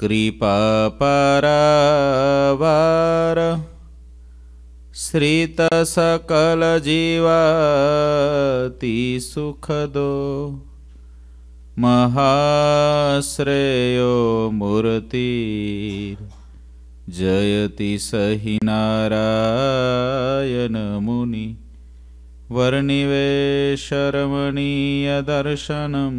कृपापरावार श्रितसकलजीवातिसुखदो सुखदो महाश्रेयो मूर्तिर् जयति सहि नारायणमुनि वर्णिवेशरमणीयदर्शनम्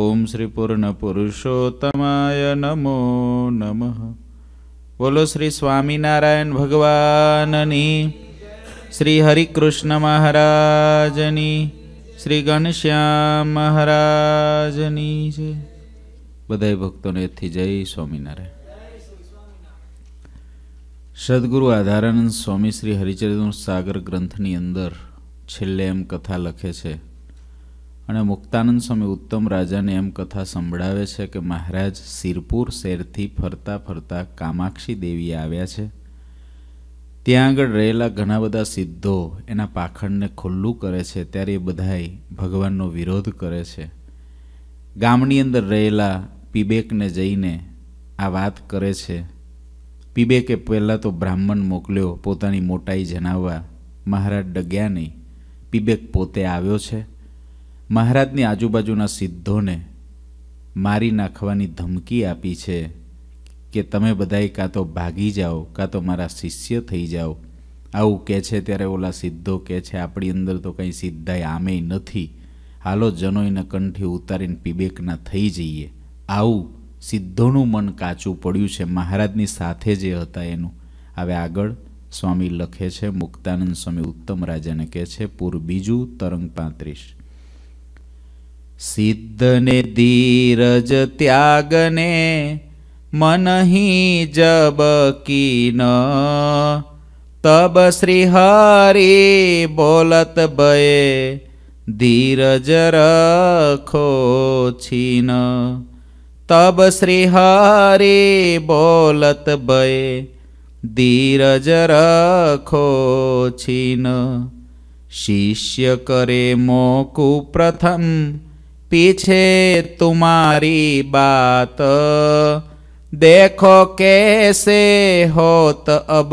ઓમ શ્રી પૂર્ણ પુરુષોત્તમાય નમો નમઃ બોલો શ્રી સ્વામિનારાયણ ભગવાનની શ્રી હરિકૃષ્ણ મહારાજની શ્રી ઘનશ્યામ મહારાજની છે બધા ભક્તોને જય સ્વામિનારાયણ સદગુરુ આધારાનંદ સ્વામી શ્રી હરિચરિત્ર સાગર ગ્રંથની અંદર છેલ્લે એમ કથા લખે છે અને મુક્તાનંદ સ્વામી ઉત્તમ રાજાને એમ કથા સંભળાવે છે કે મહારાજ સિરપુર શહેરથી ફરતા ફરતા કામાક્ષી દેવી આવ્યા છે ત્યાં આગળ રહેલા ઘણા બધા સિદ્ધો એના પાખંડને ખુલ્લું કરે છે ત્યારે એ બધાએ ભગવાનનો વિરોધ કરે છે ગામની અંદર રહેલા પીબેકને જઈને આ વાત કરે છે પીબેકે પહેલાં તો બ્રાહ્મણ મોકલ્યો પોતાની મોટાઈ જણાવવા મહારાજ ડગ્યા નહીં પીબેક પોતે આવ્યો છે મહારાજની આજુબાજુના સિદ્ધોને મારી નાખવાની ધમકી આપી છે કે તમે બધાએ કાં તો ભાગી જાઓ કાં તો મારા શિષ્ય થઈ જાઓ આવું કહે છે ત્યારે ઓલા સિદ્ધો કહે છે આપણી અંદર તો કંઈ સિદ્ધાય આમેય નથી હાલો જનોયને કંઠી ઉતારીને પીબેકના થઈ જઈએ આવું સિદ્ધોનું મન કાચું પડ્યું છે મહારાજની સાથે જે હતા એનું હવે આગળ સ્વામી લખે છે મુક્તાનંદ સ્વામી ઉત્તમ રાજાને કહે છે પૂર બીજું તરંગ પાંત્રીસ सिद्धने धीरज त्यागने ही जब की न श्रीहरि बोलत बये धीरज तब श्रीहरि बोलत बोलतबै धीरज छीन शिष्य करे मोकू प्रथम पीछे तुम्हारी बात देखो कैसे होत अब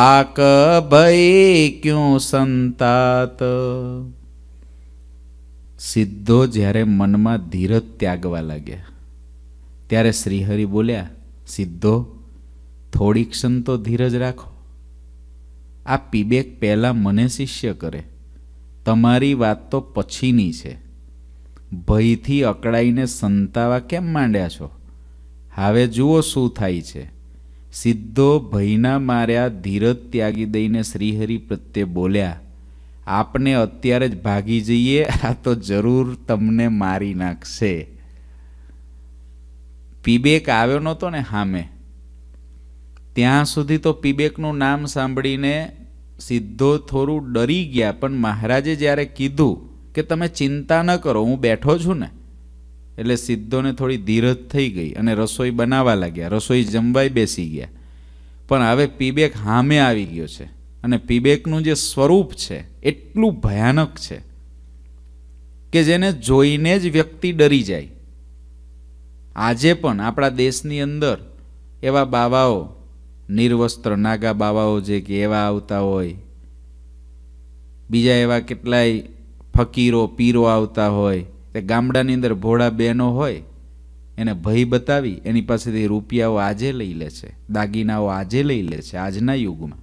आक ભઈ ક્યું સંતાત સીધો જ્યારે મનમાં ધીરજ ત્યાગવા લાગ્યા ત્યારે શ્રીહરિ બોલ્યા સીધો થોડી ક્ષણ તો ધીરજ રાખો આ પીબેક પહેલાં મને શિષ્ય કરે તમારી વાત તો પછીની છે ભયથી અકળાઈને સંતાવા કેમ માંડ્યા છો હવે જુઓ શું થાય છે સિદ્ધો ભયના માર્યા ધીરજ ત્યાગી દઈને શ્રીહરિ પ્રત્યે બોલ્યા આપને અત્યારે જ ભાગી જઈએ આ તો જરૂર તમને મારી નાખશે પીબેક આવ્યો નહોતો ને હામે ત્યાં સુધી તો પીબેકનું નામ સાંભળીને સિદ્ધો થોડું ડરી ગયા પણ મહારાજે જ્યારે કીધું કે તમે ચિંતા ન કરો હું બેઠો છું ને એટલે સિદ્ધોને થોડી ધીરજ થઈ ગઈ અને રસોઈ બનાવવા લાગ્યા રસોઈ જમવાઈ બેસી ગયા પણ હવે પીબેક હામે આવી ગયો છે અને પીબેકનું જે સ્વરૂપ છે એટલું ભયાનક છે કે જેને જોઈને જ વ્યક્તિ ડરી જાય આજે પણ આપણા દેશની અંદર એવા બાવાઓ નિર્વસ્ત્ર નાગા બાવાઓ જે કે એવા આવતા હોય બીજા એવા કેટલાય ફકીરો પીરો આવતા હોય તે ગામડાની અંદર ભોળા બહેનો હોય એને ભય બતાવી એની પાસેથી રૂપિયાઓ આજે લઈ લે છે દાગીનાઓ આજે લઈ લે છે આજના યુગમાં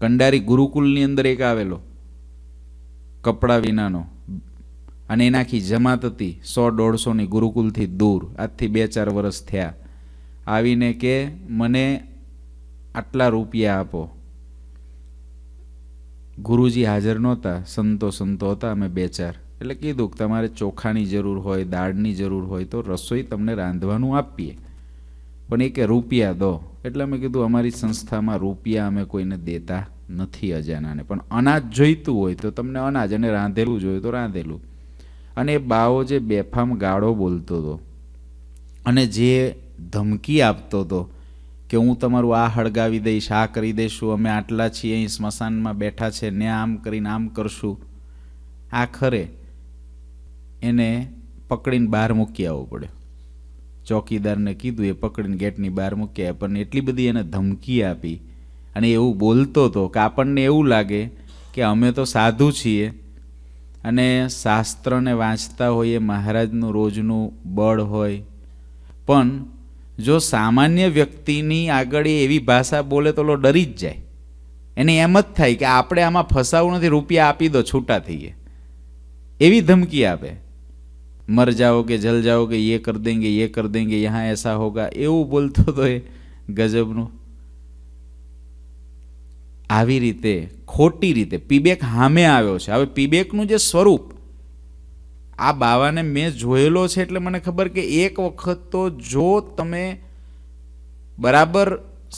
કંડારી ગુરુકુલની અંદર એક આવેલો કપડા વિનાનો અને એના જમાત હતી સો દોઢસોની ગુરુકુલથી દૂર આજથી બે ચાર વર્ષ થયા આવીને કે મને આટલા રૂપિયા આપો ગુરુજી હાજર નહોતા સંતો સંતો હતા અમે બે ચાર એટલે કીધું કે તમારે ચોખાની જરૂર હોય દાળની જરૂર હોય તો રસોઈ તમને રાંધવાનું આપીએ પણ એ કે રૂપિયા દો એટલે અમે કીધું અમારી સંસ્થામાં રૂપિયા અમે કોઈને દેતા નથી અજાનાને પણ અનાજ જોઈતું હોય તો તમને અનાજ અને રાંધેલું જોઈએ તો રાંધેલું અને એ બાવો જે બેફામ ગાળો બોલતો હતો અને જે ધમકી આપતો હતો કે હું તમારું આ હળગાવી દઈશ આ કરી દઈશું અમે આટલા છીએ અહીં સ્મશાનમાં બેઠા છે ને આમ કરીને આમ કરશું આખરે એને પકડીને બહાર મૂકી આવવો પડે ચોકીદારને કીધું એ પકડીને ગેટની બહાર મૂકી આવ્યા પણ એટલી બધી એને ધમકી આપી અને એવું બોલતો હતો કે આપણને એવું લાગે કે અમે તો સાધુ છીએ અને શાસ્ત્રને વાંચતા હોઈએ મહારાજનું રોજનું બળ હોય પણ જો સામાન્ય વ્યક્તિની આગળ એવી ભાષા બોલે તો લો ડરી જ જાય એને એમ જ થાય કે આપણે આમાં ફસાવું નથી રૂપિયા આપી દો છૂટા થઈએ એવી ધમકી આપે મર જાઓ કે જલ જાઓ કે યે કર દેંગે યે કર દેંગે યહાં એસા હોગા એવું બોલતો તો એ ગજબનું આવી રીતે ખોટી રીતે પીબેક હામે આવ્યો છે હવે પીબેકનું જે સ્વરૂપ આ બાવાને મેં જોયેલો છે એટલે મને ખબર કે એક વખત તો જો તમે બરાબર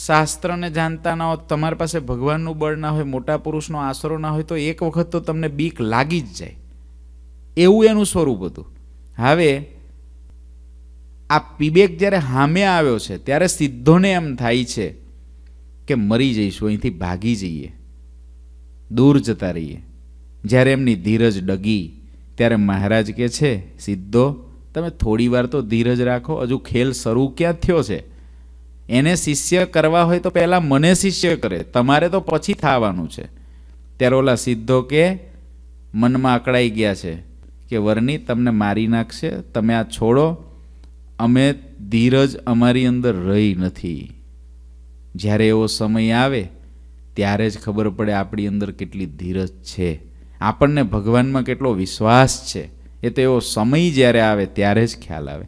શાસ્ત્રને જાણતા ના હો તમારી પાસે ભગવાનનું બળ ના હોય મોટા પુરુષનો આશરો ના હોય તો એક વખત તો તમને બીક લાગી જ જાય એવું એનું સ્વરૂપ હતું હવે આ પીબેક જ્યારે હામે આવ્યો છે ત્યારે સિદ્ધોને એમ થાય છે કે મરી જઈશું અહીંથી ભાગી જઈએ દૂર જતા રહીએ જ્યારે એમની ધીરજ ડગી ત્યારે મહારાજ કે છે સીધો તમે થોડી વાર તો ધીરજ રાખો હજુ ખેલ શરૂ ક્યાં થયો છે એને શિષ્ય કરવા હોય તો પહેલાં મને શિષ્ય કરે તમારે તો પછી થવાનું છે ત્યારે ઓલા સિદ્ધો કે મનમાં અકળાઈ ગયા છે કે વરની તમને મારી નાખશે તમે આ છોડો અમે ધીરજ અમારી અંદર રહી નથી જ્યારે એવો સમય આવે ત્યારે જ ખબર પડે આપણી અંદર કેટલી ધીરજ છે આપણને ભગવાનમાં કેટલો વિશ્વાસ છે એ તો એવો સમય જ્યારે આવે ત્યારે જ ખ્યાલ આવે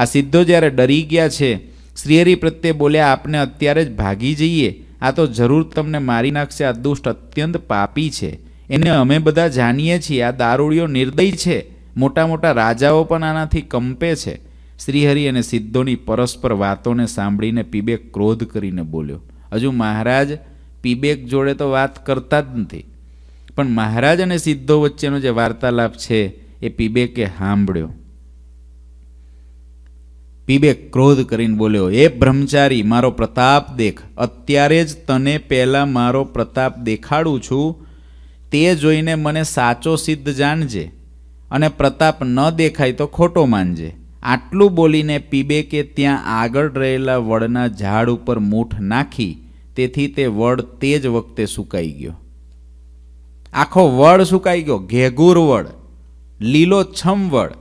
આ સિદ્ધો જ્યારે ડરી ગયા છે શ્રીહરી પ્રત્યે બોલ્યા આપને અત્યારે જ ભાગી જઈએ આ તો જરૂર તમને મારી નાખશે આ દુષ્ટ અત્યંત પાપી છે એને અમે બધા જાણીએ છીએ આ દારૂડીઓ નિર્દય છે મોટા મોટા રાજાઓ પણ આનાથી કંપે છે શ્રીહરિ અને સિદ્ધોની પરસ્પર વાતોને સાંભળીને પીબેક ક્રોધ કરીને બોલ્યો હજુ મહારાજ પીબેક જોડે તો વાત કરતા જ નથી પણ મહારાજ અને સિદ્ધો વચ્ચેનો જે વાર્તાલાપ છે એ પીબેકે સાંભળ્યો પીબે ક્રોધ કરીને બોલ્યો એ બ્રહ્મચારી મારો પ્રતાપ દેખ અત્યારે જ તને પહેલાં મારો પ્રતાપ દેખાડું છું તે જોઈને મને સાચો સિદ્ધ જાણજે અને પ્રતાપ ન દેખાય તો ખોટો માનજે આટલું બોલીને પીબેકે ત્યાં આગળ રહેલા વડના ઝાડ ઉપર મૂઠ નાખી તેથી તે વડ તે જ વખતે સુકાઈ ગયો આખો વડ સુકાઈ ગયો ઘેઘૂર વડ લીલો છમ વડ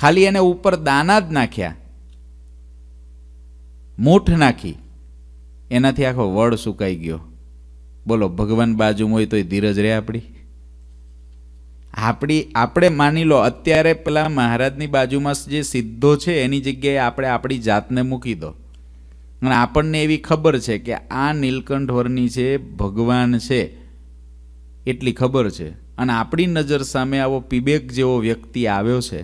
ખાલી એને ઉપર દાના જ નાખ્યા મૂઠ નાખી એનાથી આખો વડ સુકાઈ ગયો બોલો ભગવાન બાજુમાં હોય તોય ધીરજ રહે આપણી આપણી આપણે માની લો અત્યારે પેલા મહારાજની બાજુમાં જે સીધો છે એની જગ્યાએ આપણે આપણી જાતને મૂકી દો અને આપણને એવી ખબર છે કે આ નીલકંઠ વરની છે ભગવાન છે એટલી ખબર છે અને આપણી નજર સામે આવો પીબેક જેવો વ્યક્તિ આવ્યો છે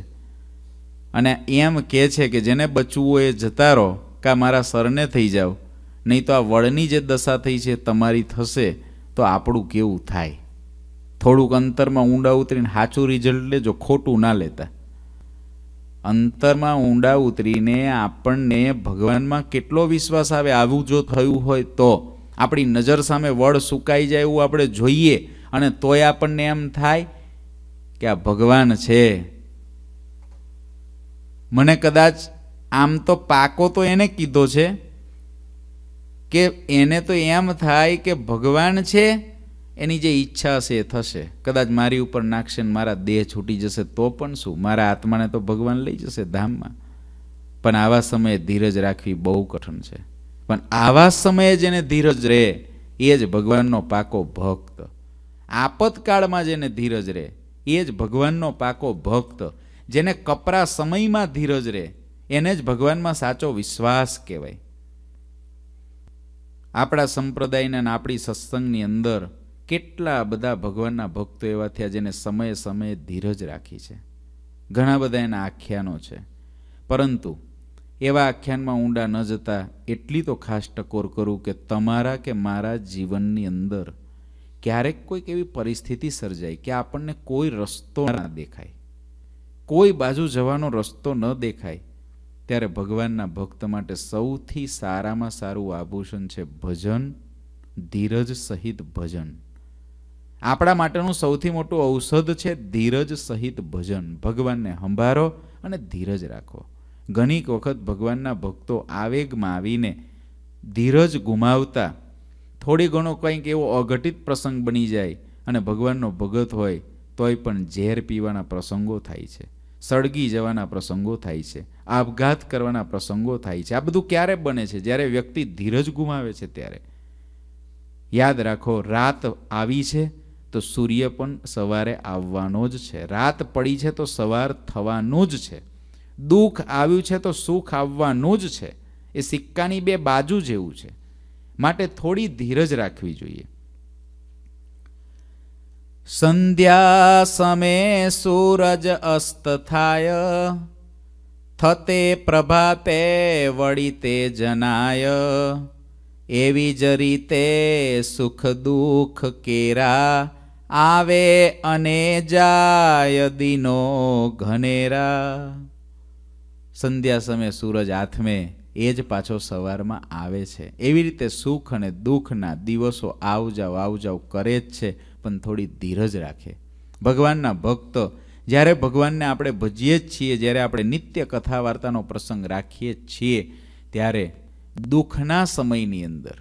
અને એમ કહે છે કે જેને બચવું એ જતા રહો કાં મારા સરને થઈ જાઓ નહીં તો આ વળની જે દશા થઈ છે તમારી થશે તો આપણું કેવું થાય થોડુંક અંતરમાં ઊંડા ઉતરીને સાચું રિઝલ્ટ લેજો ખોટું ના લેતા અંતરમાં ઊંડા ઉતરીને આપણને ભગવાનમાં કેટલો વિશ્વાસ આવે આવું જો થયું હોય તો આપણી નજર સામે વડ સુકાઈ જાય એવું આપણે જોઈએ અને તોય આપણને એમ થાય કે આ ભગવાન છે મને કદાચ આમ તો પાકો તો એને કીધો છે કે એને તો એમ થાય કે ભગવાન છે એની જે ઈચ્છા હશે એ થશે કદાચ મારી ઉપર નાખશે ને મારા દેહ છૂટી જશે તો પણ શું મારા આત્માને તો ભગવાન લઈ જશે ધામમાં પણ આવા સમયે ધીરજ રાખવી બહુ કઠિન છે પણ આવા સમયે જેને ધીરજ રહે એ જ ભગવાનનો પાકો ભક્ત આપતકાળમાં જેને ધીરજ રહે એ જ ભગવાનનો પાકો ભક્ત જેને કપરા સમયમાં ધીરજ રહે એને જ ભગવાનમાં સાચો વિશ્વાસ કહેવાય આપણા સંપ્રદાયના અને આપણી સત્સંગની અંદર કેટલા બધા ભગવાનના ભક્તો એવા થયા જેને સમયે સમયે ધીરજ રાખી છે ઘણા બધા એના આખ્યાનો છે પરંતુ એવા આખ્યાનમાં ઊંડા ન જતા એટલી તો ખાસ ટકોર કરું કે તમારા કે મારા જીવનની અંદર ક્યારેક કોઈક એવી પરિસ્થિતિ સર્જાય કે આપણને કોઈ રસ્તો ના દેખાય કોઈ બાજુ જવાનો રસ્તો ન દેખાય ત્યારે ભગવાનના ભક્ત માટે સૌથી સારામાં સારું આભૂષણ છે ભજન ધીરજ સહિત ભજન આપણા માટેનું સૌથી મોટું ઔષધ છે ધીરજ સહિત ભજન ભગવાનને સંભાળો અને ધીરજ રાખો ઘણીક વખત ભગવાનના ભક્તો આવેગમાં આવીને ધીરજ ગુમાવતા થોડી ઘણો કંઈક એવો અઘટિત પ્રસંગ બની જાય અને ભગવાનનો ભગત હોય તોય પણ ઝેર પીવાના પ્રસંગો થાય છે સળગી જવાના પ્રસંગો થાય છે આપઘાત કરવાના પ્રસંગો થાય છે આ બધું ક્યારે બને છે જ્યારે વ્યક્તિ ધીરજ ગુમાવે છે ત્યારે યાદ રાખો રાત આવી છે તો સૂર્ય પણ સવારે આવવાનો જ છે રાત પડી છે તો સવાર થવાનું જ છે દુઃખ આવ્યું છે તો સુખ આવવાનું જ છે એ સિક્કાની બે બાજુ જેવું છે માટે થોડી ધીરજ રાખવી જોઈએ સંધ્યા સમે સૂરજ અસ્ત થાય થતે પ્રભાતે વળી તે જનાય એવી જ રીતે સુખ દુઃખ કેરા આવે અને જાય દિનો ઘનેરા સંધ્યા સમયે સૂરજ હાથમે એ જ પાછો સવારમાં આવે છે એવી રીતે સુખ અને દુઃખના દિવસો આવ જાવ આવ જાવ કરે જ છે પણ થોડી ધીરજ રાખે ભગવાનના ભક્ત જ્યારે ભગવાનને આપણે ભજીએ જ છીએ જ્યારે આપણે નિત્ય કથા વાર્તાનો પ્રસંગ રાખીએ જ છીએ ત્યારે દુઃખના સમયની અંદર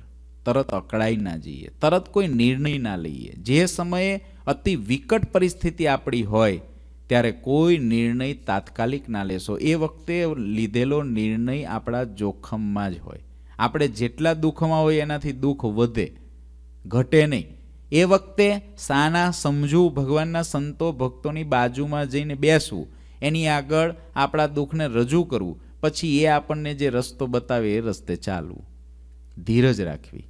તરત અકળાઈ ના જઈએ તરત કોઈ નિર્ણય ના લઈએ જે સમયે અતિ વિકટ પરિસ્થિતિ આપણી હોય ત્યારે કોઈ નિર્ણય તાત્કાલિક ના લેશો એ વખતે લીધેલો નિર્ણય આપણા જોખમમાં જ હોય આપણે જેટલા દુઃખમાં હોય એનાથી દુઃખ વધે ઘટે નહીં એ વખતે સાના સમજવું ભગવાનના સંતો ભક્તોની બાજુમાં જઈને બેસવું એની આગળ આપણા દુઃખને રજૂ કરવું પછી એ આપણને જે રસ્તો બતાવે એ રસ્તે ચાલવું ધીરજ રાખવી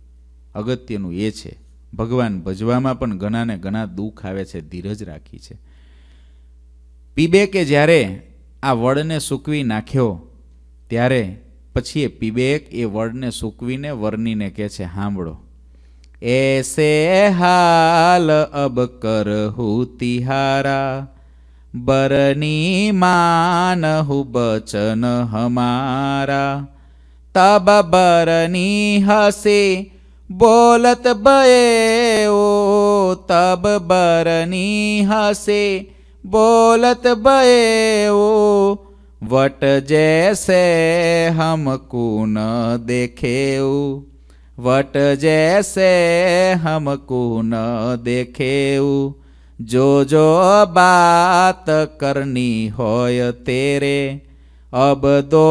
અગત્યનું એ છે ભગવાન ભજવામાં પણ ઘણાને ઘણા દુઃખ આવે છે ધીરજ રાખી છે પીબેકે જ્યારે આ વડને સૂકવી નાખ્યો ત્યારે પછી એ પીબેક એ વડને સૂકવીને વર્ણીને કહે છે સાંભળો એસે હાલ અબ કરહું તિહારા બરની માન બચન હમારા તબ બરની હસે બોલત બયે ઓ તબ બરની હસે बोलत बे ओ वट जैसे हमको न देखे ओ वट जैसे हमको न देखे ओ जो जो बात करनी होय तेरे अब दो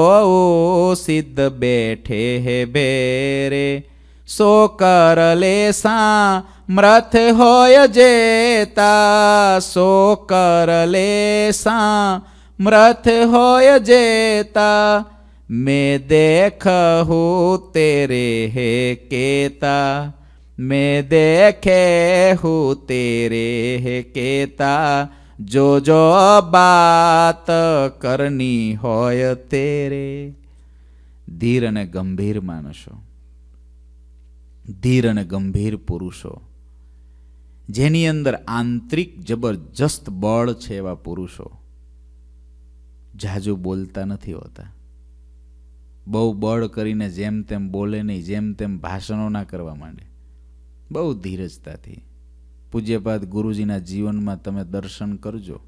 सिद्ध बैठे है बेरे सो कर ले सा મૃથ હોય જેતા સો કરલે સા મૃથ હોય જેતા મેં દેખહુ તેરે હે કેતા મેં દેખે હું તેરે હે કેતા જો જો બાત કરની હોય તેરે ધીર અને ગંભીર માણસો ધીર અને ગંભીર પુરુષો જેની અંદર આંતરિક જબરજસ્ત બળ છે એવા પુરુષો જાજુ બોલતા નથી હોતા બહુ બળ કરીને જેમ તેમ બોલે નહીં જેમ તેમ ભાષણો ના કરવા માંડે બહુ ધીરજતાથી પૂજ્યપાદ ગુરુજીના જીવનમાં તમે દર્શન કરજો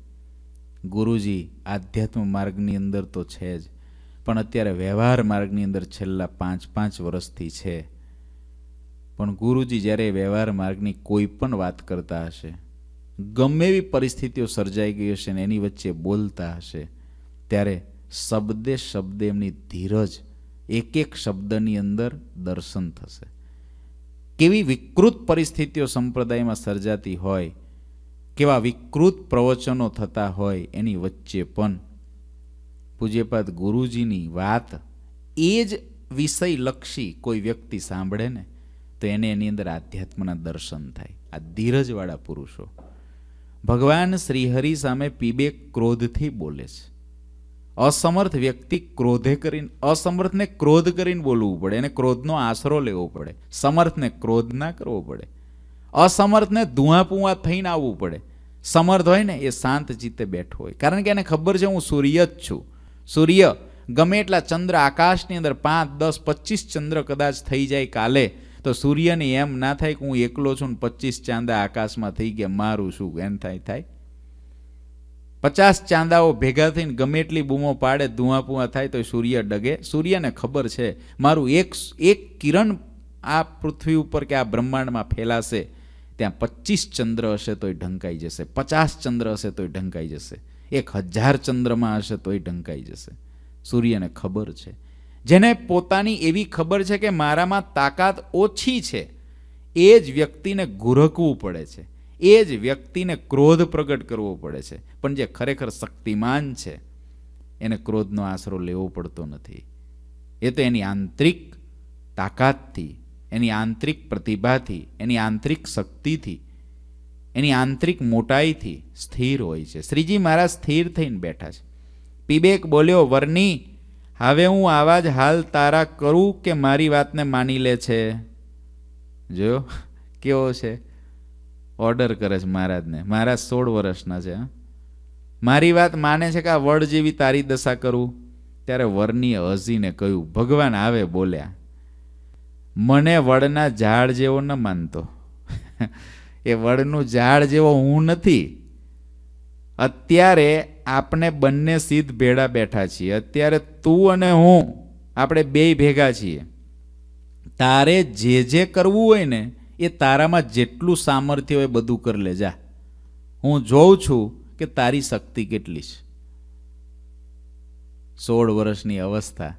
ગુરુજી આધ્યાત્મ માર્ગની અંદર તો છે જ પણ અત્યારે વ્યવહાર માર્ગની અંદર છેલ્લા પાંચ પાંચ વર્ષથી છે પણ ગુરુજી જ્યારે વ્યવહાર માર્ગની કોઈ પણ વાત કરતા હશે ગમે એવી પરિસ્થિતિઓ સર્જાઈ ગઈ હશે ને એની વચ્ચે બોલતા હશે ત્યારે શબ્દે શબ્દે એમની ધીરજ એક એક શબ્દની અંદર દર્શન થશે કેવી વિકૃત પરિસ્થિતિઓ સંપ્રદાયમાં સર્જાતી હોય કેવા વિકૃત પ્રવચનો થતા હોય એની વચ્ચે પણ પૂજ્યપાદ ગુરુજીની વાત એ જ વિષયલક્ષી કોઈ વ્યક્તિ સાંભળે ને તો એને એની અંદર આધ્યાત્મના દર્શન થાય આ ધીરજવાળા પુરુષો ભગવાન શ્રીહરિ સામે પીબે ક્રોધથી બોલે છે અસમર્થ વ્યક્તિ ક્રોધે કરીને અસમર્થને ક્રોધ કરીને બોલવું પડે એને ક્રોધનો આશરો લેવો પડે સમર્થને ક્રોધ ના કરવો પડે અસમર્થને ધુઆપુઆ થઈને આવવું પડે સમર્થ હોય ને એ શાંત જીતે બેઠો હોય કારણ કે એને ખબર છે હું સૂર્ય જ છું સૂર્ય ગમે એટલા ચંદ્ર આકાશની અંદર પાંચ દસ પચીસ ચંદ્ર કદાચ થઈ જાય કાલે તો સૂર્યને એમ ના થાય કે હું એકલો છું ને પચીસ ચાંદા આકાશમાં થઈ ગયા મારું શું એમ થાય થાય પચાસ ચાંદાઓ ભેગા થઈને ગમે એટલી બૂમો પાડે ધુઆપુઆ થાય તો સૂર્ય ડગે સૂર્યને ખબર છે મારું એક એક કિરણ આ પૃથ્વી ઉપર કે આ બ્રહ્માંડમાં ફેલાશે ત્યાં પચીસ ચંદ્ર હશે તોય ઢંકાઈ જશે પચાસ ચંદ્ર હશે તોય ઢંકાઈ જશે એક હજાર ચંદ્રમાં હશે તોય ઢંકાઈ જશે સૂર્યને ખબર છે જેને પોતાની એવી ખબર છે કે મારામાં તાકાત ઓછી છે એ જ વ્યક્તિને ગુરકવું પડે છે એ જ વ્યક્તિને ક્રોધ પ્રગટ કરવો પડે છે પણ જે ખરેખર શક્તિમાન છે એને ક્રોધનો આશરો લેવો પડતો નથી એ તો એની આંતરિક તાકાતથી એની આંતરિક પ્રતિભાથી એની આંતરિક શક્તિથી એની આંતરિક મોટાઈથી સ્થિર હોય છે શ્રીજી મારા સ્થિર થઈને બેઠા છે પીબેક બોલ્યો વરની હવે હું આવા જ હાલ તારા કરું કે મારી વાતને માની લે છે જો કેવો છે ઓર્ડર કરે છે મહારાજને મહારાજ સોળ વર્ષના છે મારી વાત માને છે કે આ વડ જેવી તારી દશા કરું ત્યારે વરની હસીને કહ્યું ભગવાન આવે બોલ્યા મને વડના ઝાડ જેવો ન માનતો એ વડનું ઝાડ જેવો હું નથી અત્યારે આપણે બંને સીધ ભેડા બેઠા છીએ અત્યારે તું અને હું આપણે બે ભેગા છીએ તારે જે જે કરવું હોય ને એ તારામાં જેટલું સામર્થ્ય હોય બધું કરી લેજા હું જોઉં છું કે તારી શક્તિ કેટલી છે સોળ વર્ષની અવસ્થા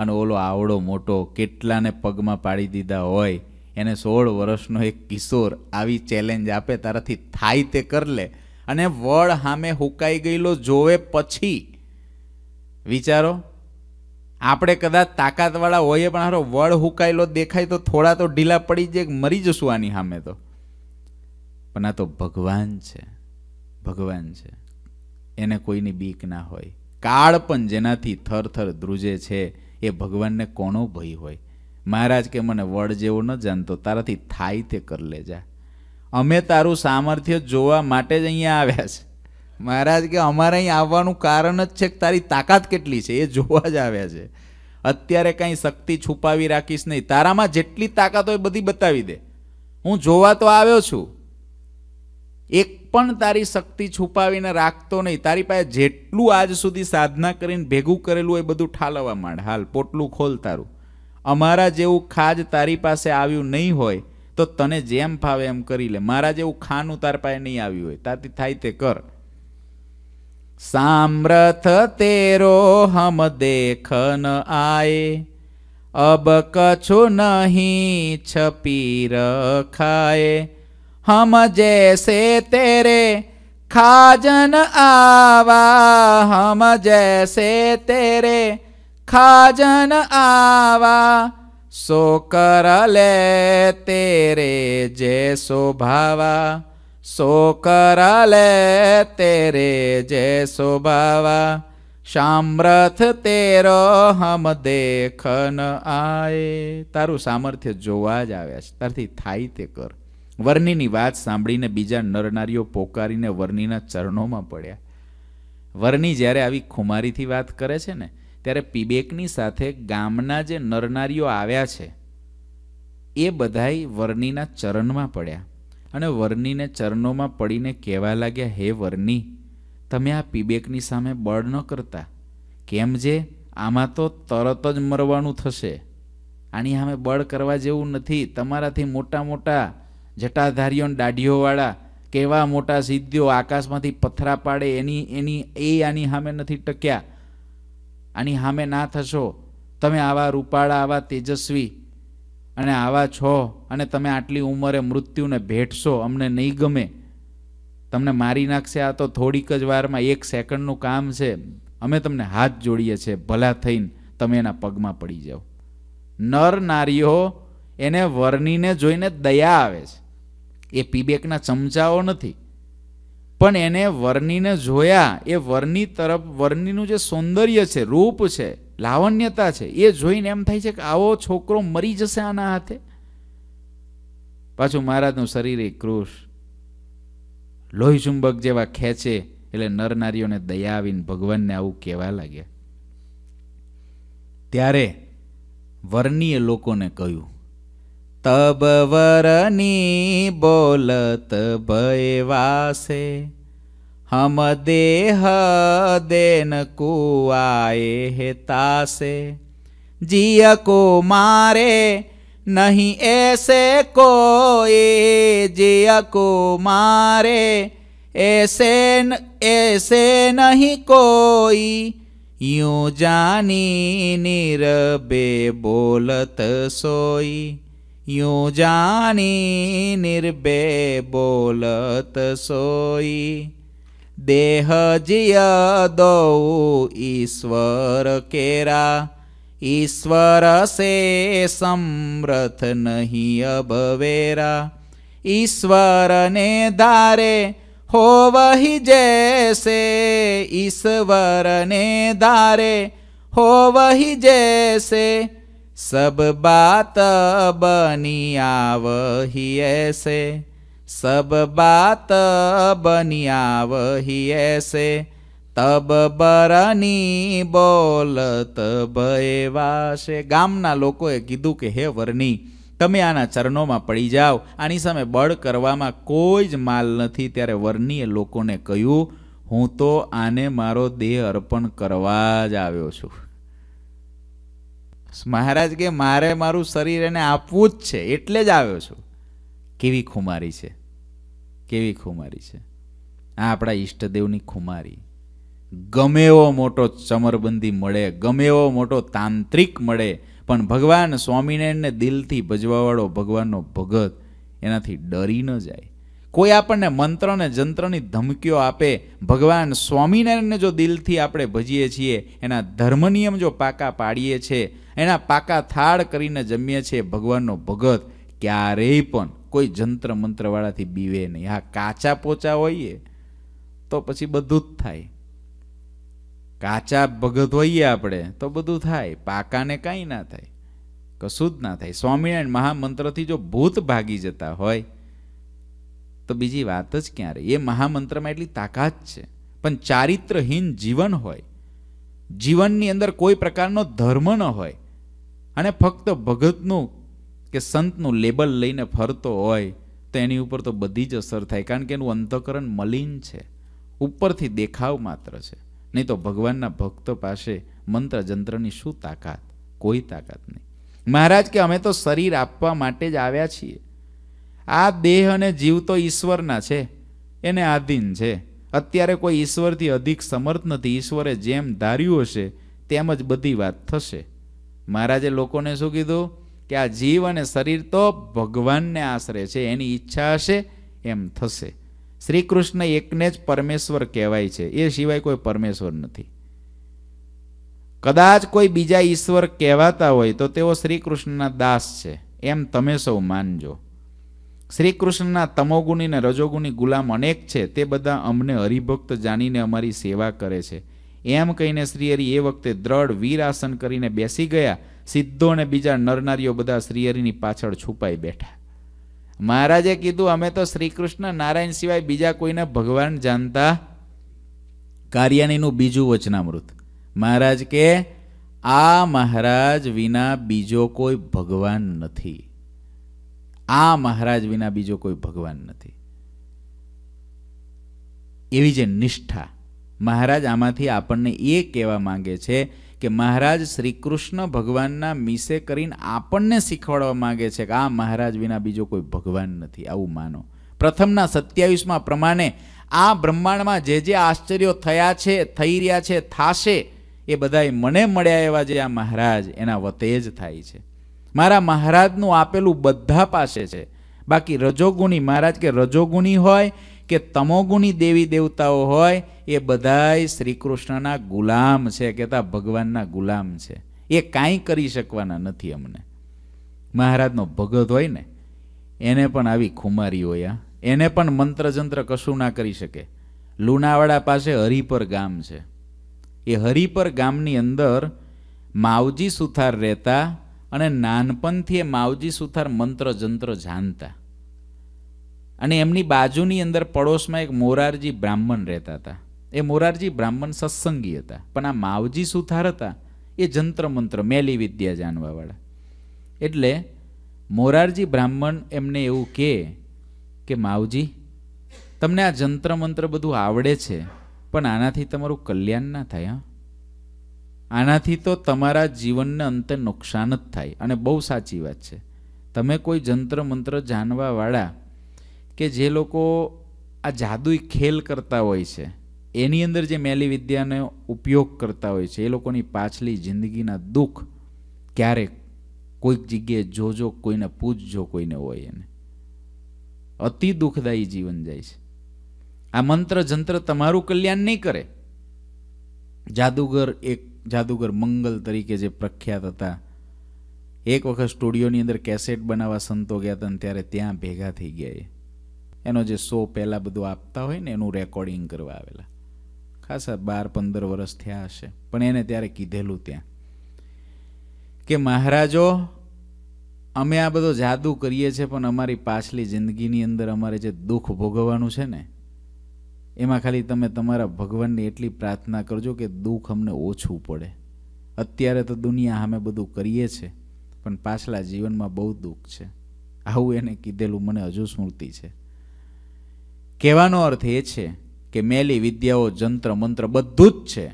અને ઓલો આવડો મોટો કેટલાને પગમાં પાડી દીધા હોય એને સોળ વર્ષનો એક કિશોર આવી ચેલેન્જ આપે તારાથી થાય તે કર લે અને વડ સામે હુકાઈ ગયેલો જોવે પછી વિચારો આપણે કદાચ તાકાતવાળા હોઈએ પણ હારો વડ હુકાયેલો દેખાય તો થોડા તો ઢીલા પડી જાય મરી જશું આની સામે તો પણ આ તો ભગવાન છે ભગવાન છે એને કોઈની બીક ના હોય કાળ પણ જેનાથી થરથર ધ્રુજે છે એ ભગવાનને કોનો ભય હોય મહારાજ કે મને વડ જેવો ન જાણતો તારાથી થાય તે કર લેજા અમે તારું સામર્થ્ય જોવા માટે જ અહીંયા આવ્યા છે મહારાજ કે અમારે અહીં આવવાનું કારણ જ છે કે તારી તાકાત કેટલી છે એ જોવા જ આવ્યા છે અત્યારે કાંઈ શક્તિ છુપાવી રાખીશ નહીં તારામાં જેટલી તાકાત હોય બધી બતાવી દે હું જોવા તો આવ્યો છું એક પણ તારી શક્તિ છુપાવીને રાખતો નહીં તારી પાસે જેટલું આજ સુધી સાધના કરીને ભેગું કરેલું એ બધું ઠાલવવા માંડ હાલ પોટલું ખોલ તારું અમારા જેવું ખાજ તારી પાસે આવ્યું નહીં હોય તો તને જેમ ફાવે એમ કરી લે મારા જેવું ખાનું તાર પાસે નહીં આવ્યું હોય તારથી થાય તે કર સામ્રથ તેરો હમ દેખન આય અબ કછુ નહીં છપી રખાય હમ જૈસે તેરે ખાજન આવા હમ જૈસે તેરે ખાજન આવા સો कर તેરે જે जय સો सो તેરે જે तेरे શામ્રથ शोभावा તેરો હમ દેખન આય તારું સામર્થ્ય જોવા જ આવ્યા છે તારથી થાય તે કર વર્ણિની વાત સાંભળીને બીજા નરનારીઓ પોકારીને વર્ણિના ચરણોમાં પડ્યા વર્ણિ જ્યારે આવી ખુમારીથી વાત કરે છે ને ત્યારે પીબેકની સાથે ગામના જે નરનારીઓ આવ્યા છે એ બધાય વર્ણીના ચરણમાં પડ્યા અને વર્ણીને ચરણોમાં પડીને કહેવા લાગ્યા હે વર્ણી તમે આ પીબેકની સામે બળ ન કરતા કેમ જે આમાં તો તરત જ મરવાનું થશે આની સામે બળ કરવા જેવું નથી તમારાથી મોટા મોટા જટાધારીઓ દાઢીઓવાળા કેવા મોટા સિદ્ધિઓ આકાશમાંથી પથરા પાડે એની એની એ આની સામે નથી ટક્યા આની હામે ના થશો તમે આવા રૂપાળા આવા તેજસ્વી અને આવા છો અને તમે આટલી ઉંમરે મૃત્યુને ભેટશો અમને નહીં ગમે તમને મારી નાખશે આ તો થોડીક જ વારમાં એક સેકન્ડનું કામ છે અમે તમને હાથ જોડીએ છીએ ભલા થઈને તમે એના પગમાં પડી જાઓ નર નારીઓ એને વર્ણીને જોઈને દયા આવે છે એ પીબેકના ચમચાઓ નથી પણ એને વર્ણિને જોયા એ વર્ણિ તરફ વર્ણિનું જે સૌંદર્ય છે રૂપ છે લાવણ્યતા છે એ જોઈને એમ થાય છે કે આવો છોકરો મરી જશે આના હાથે પાછું મહારાજનું શરીર એ કૃષ લોહી ચુંબક જેવા ખેંચે એટલે નરનારીઓને દયા આવીને ભગવાનને આવું કહેવા લાગ્યા ત્યારે વર્ણિએ લોકોને કહ્યું तब वरनी बोलत भयवासे हम देह देन को आए से जिय को मारे नहीं ऐसे कोए जिय को मारे ऐसे ऐसे नहीं कोई यूं जानी निरबे बोलत सोई यूं जानी निर्भय बोलत सोई देह जिया दो ईश्वर केरा ईश्वर से समृथ नहीं अबवेरा ईश्वर ने दारे हो वही जैसे ईश्वर ने दारे हो वही जैसे सब બાત બની आवही ऐसे सब બાત बनी आवही ऐसे તબ બરની બોલત ભયવાશે ગામના લોકોએ કીધું કે હે વરની તમે આના ચરણોમાં પડી જાઓ આની સામે બળ કરવામાં કોઈ જ માલ નથી ત્યારે વર્ણીએ લોકોને કહ્યું હું તો આને મારો દેહ અર્પણ કરવા જ આવ્યો છું મહારાજ કે મારે મારું શરીર એને આપવું જ છે એટલે જ આવ્યો છું કેવી ખુમારી છે કેવી ખુમારી છે આ આપણા ઈષ્ટદેવની ખુમારી ગમે એવો મોટો ચમરબંધી મળે ગમે એવો મોટો તાંત્રિક મળે પણ ભગવાન સ્વામિનારાયણને દિલથી ભજવાવાળો ભગવાનનો ભગત એનાથી ડરી ન જાય કોઈ આપણને મંત્ર અને જંત્રની ધમકીઓ આપે ભગવાન સ્વામિનારાયણને જો દિલથી આપણે ભજીએ છીએ એના ધર્મનિયમ જો પાકા પાડીએ છીએ એના પાકા થાળ કરીને જમીએ છીએ ભગવાનનો ભગત ક્યારેય પણ કોઈ જંત્ર મંત્રવાળાથી બીવે નહીં આ કાચા પોચા હોઈએ તો પછી બધું જ થાય કાચા ભગત હોઈએ આપણે તો બધું થાય પાકાને કાંઈ ના થાય કશું જ ના થાય સ્વામિનારાયણ મહામંત્રથી જો ભૂત ભાગી જતા હોય તો બીજી વાત જ ક્યાં રહી એ મહામંત્રમાં એટલી તાકાત છે પણ ચારિત્રહીન જીવન હોય જીવનની અંદર કોઈ પ્રકારનો ધર્મ ન હોય અને ફક્ત ભગતનું કે સંતનું લેબલ લઈને ફરતો હોય તો એની ઉપર તો બધી જ અસર થાય કારણ કે એનું અંતઃકરણ મલિન છે ઉપરથી દેખાવ માત્ર છે નહીં તો ભગવાનના ભક્તો પાસે મંત્ર જંત્રની શું તાકાત કોઈ તાકાત નહીં મહારાજ કે અમે તો શરીર આપવા માટે જ આવ્યા છીએ આ દેહ અને જીવ તો ઈશ્વરના છે એને આધીન છે અત્યારે કોઈ ઈશ્વરથી અધિક સમર્થ નથી ઈશ્વરે જેમ ધાર્યું હશે તેમ જ બધી વાત થશે મહારાજે લોકોને શું કીધું કે આ જીવ અને શરીર તો ભગવાનને આશરે છે એની ઈચ્છા હશે એમ થશે શ્રી કૃષ્ણ એકને જ પરમેશ્વર કહેવાય છે એ સિવાય કોઈ પરમેશ્વર નથી કદાચ કોઈ બીજા ઈશ્વર કહેવાતા હોય તો તેઓ શ્રી કૃષ્ણના દાસ છે એમ તમે સૌ માનજો શ્રી કૃષ્ણના તમોગુણી ને રજોગુણી ગુલામ અનેક છે તે બધા અમને હરિભક્ત જાણીને અમારી સેવા કરે છે એમ કહીને શ્રીહરિ એ વખતે દ્રઢ વીર આસન કરીને બેસી ગયા સિદ્ધો અને બીજા નરનારીઓ બધા શ્રીહરિની પાછળ છુપાઈ બેઠા મહારાજે કીધું અમે તો શ્રી કૃષ્ણ નારાયણ સિવાય બીજા કોઈને ભગવાન જાણતા કાર્યાણીનું બીજું વચનામૃત મહારાજ કે આ મહારાજ વિના બીજો કોઈ ભગવાન નથી આ મહારાજ વિના બીજો કોઈ ભગવાન નથી એવી જે નિષ્ઠા મહારાજ આમાંથી આપણને એ કહેવા માંગે છે કે મહારાજ શ્રી કૃષ્ણ ભગવાનના મિસે કરીને આપણને શીખવાડવા માંગે છે કે આ મહારાજ વિના બીજો કોઈ ભગવાન નથી આવું માનો પ્રથમના સત્યાવીસમાં પ્રમાણે આ બ્રહ્માંડમાં જે જે આશ્ચર્યો થયા છે થઈ રહ્યા છે થાશે એ બધાય મને મળ્યા એવા જે આ મહારાજ એના વતે જ થાય છે મારા મહારાજનું આપેલું બધા પાસે છે બાકી રજોગુણી મહારાજ કે રજોગુણી હોય કે તમોગુણી દેવી દેવતાઓ હોય એ બધાય શ્રી કૃષ્ણના ગુલામ છે કહેતા ભગવાનના ગુલામ છે એ કાંઈ કરી શકવાના નથી અમને મહારાજનો ભગત હોય ને એને પણ આવી ખુમારી હોય એને પણ મંત્રજંત્ર કશું ના કરી શકે લુણાવાડા પાસે હરિપર ગામ છે એ હરિપર ગામની અંદર માવજી સુથાર રહેતા અને નાનપણથી એ માવજી સુથાર મંત્ર જંત્ર જાણતા અને એમની બાજુની અંદર પડોશમાં એક મોરારજી બ્રાહ્મણ રહેતા હતા એ મોરારજી બ્રાહ્મણ સત્સંગી હતા પણ આ માવજી સુથાર હતા એ જંત્ર મંત્ર મેલી વિદ્યા જાણવાવાળા એટલે મોરારજી બ્રાહ્મણ એમને એવું કહે કે માવજી તમને આ જંત્ર મંત્ર બધું આવડે છે પણ આનાથી તમારું કલ્યાણ ના થાય હા આનાથી તો તમારા જીવનને અંતે નુકસાન જ થાય અને બહુ સાચી વાત છે તમે કોઈ જંત્ર મંત્ર જાણવાવાળા કે જે લોકો આ જાદુઈ ખેલ કરતા હોય છે એની અંદર જે મેલી વિદ્યાનો ઉપયોગ કરતા હોય છે એ લોકોની પાછલી જિંદગીના દુઃખ ક્યારેક કોઈક જગ્યાએ જોજો કોઈને પૂછજો કોઈને હોય એને અતિ દુઃખદાયી જીવન જાય છે આ મંત્ર જંત્ર તમારું કલ્યાણ નહીં કરે જાદુગર એક જાદુગર મંગલ તરીકે જે પ્રખ્યાત હતા એક વખત સ્ટુડિયોની અંદર કેસેટ બનાવવા સંતો ગયા હતા ત્યારે ત્યાં ભેગા થઈ ગયા એનો જે શો પહેલાં બધું આપતા હોય ને એનું રેકોર્ડિંગ કરવા આવેલા ખાસા બાર પંદર વર્ષ થયા હશે પણ એને ત્યારે કીધેલું ત્યાં કે મહારાજો અમે આ બધો જાદુ કરીએ છીએ પણ અમારી પાછલી જિંદગીની અંદર અમારે જે દુઃખ ભોગવવાનું છે ને એમાં ખાલી તમે તમારા ભગવાનની એટલી પ્રાર્થના કરજો કે દુઃખ અમને ઓછું પડે અત્યારે તો દુનિયા અમે બધું કરીએ છે પણ પાછલા જીવનમાં બહુ દુઃખ છે આવું એને કીધેલું મને હજુ સ્મૃતિ છે કહેવાનો અર્થ એ છે કે મેલી વિદ્યાઓ જંત્ર મંત્ર બધું જ છે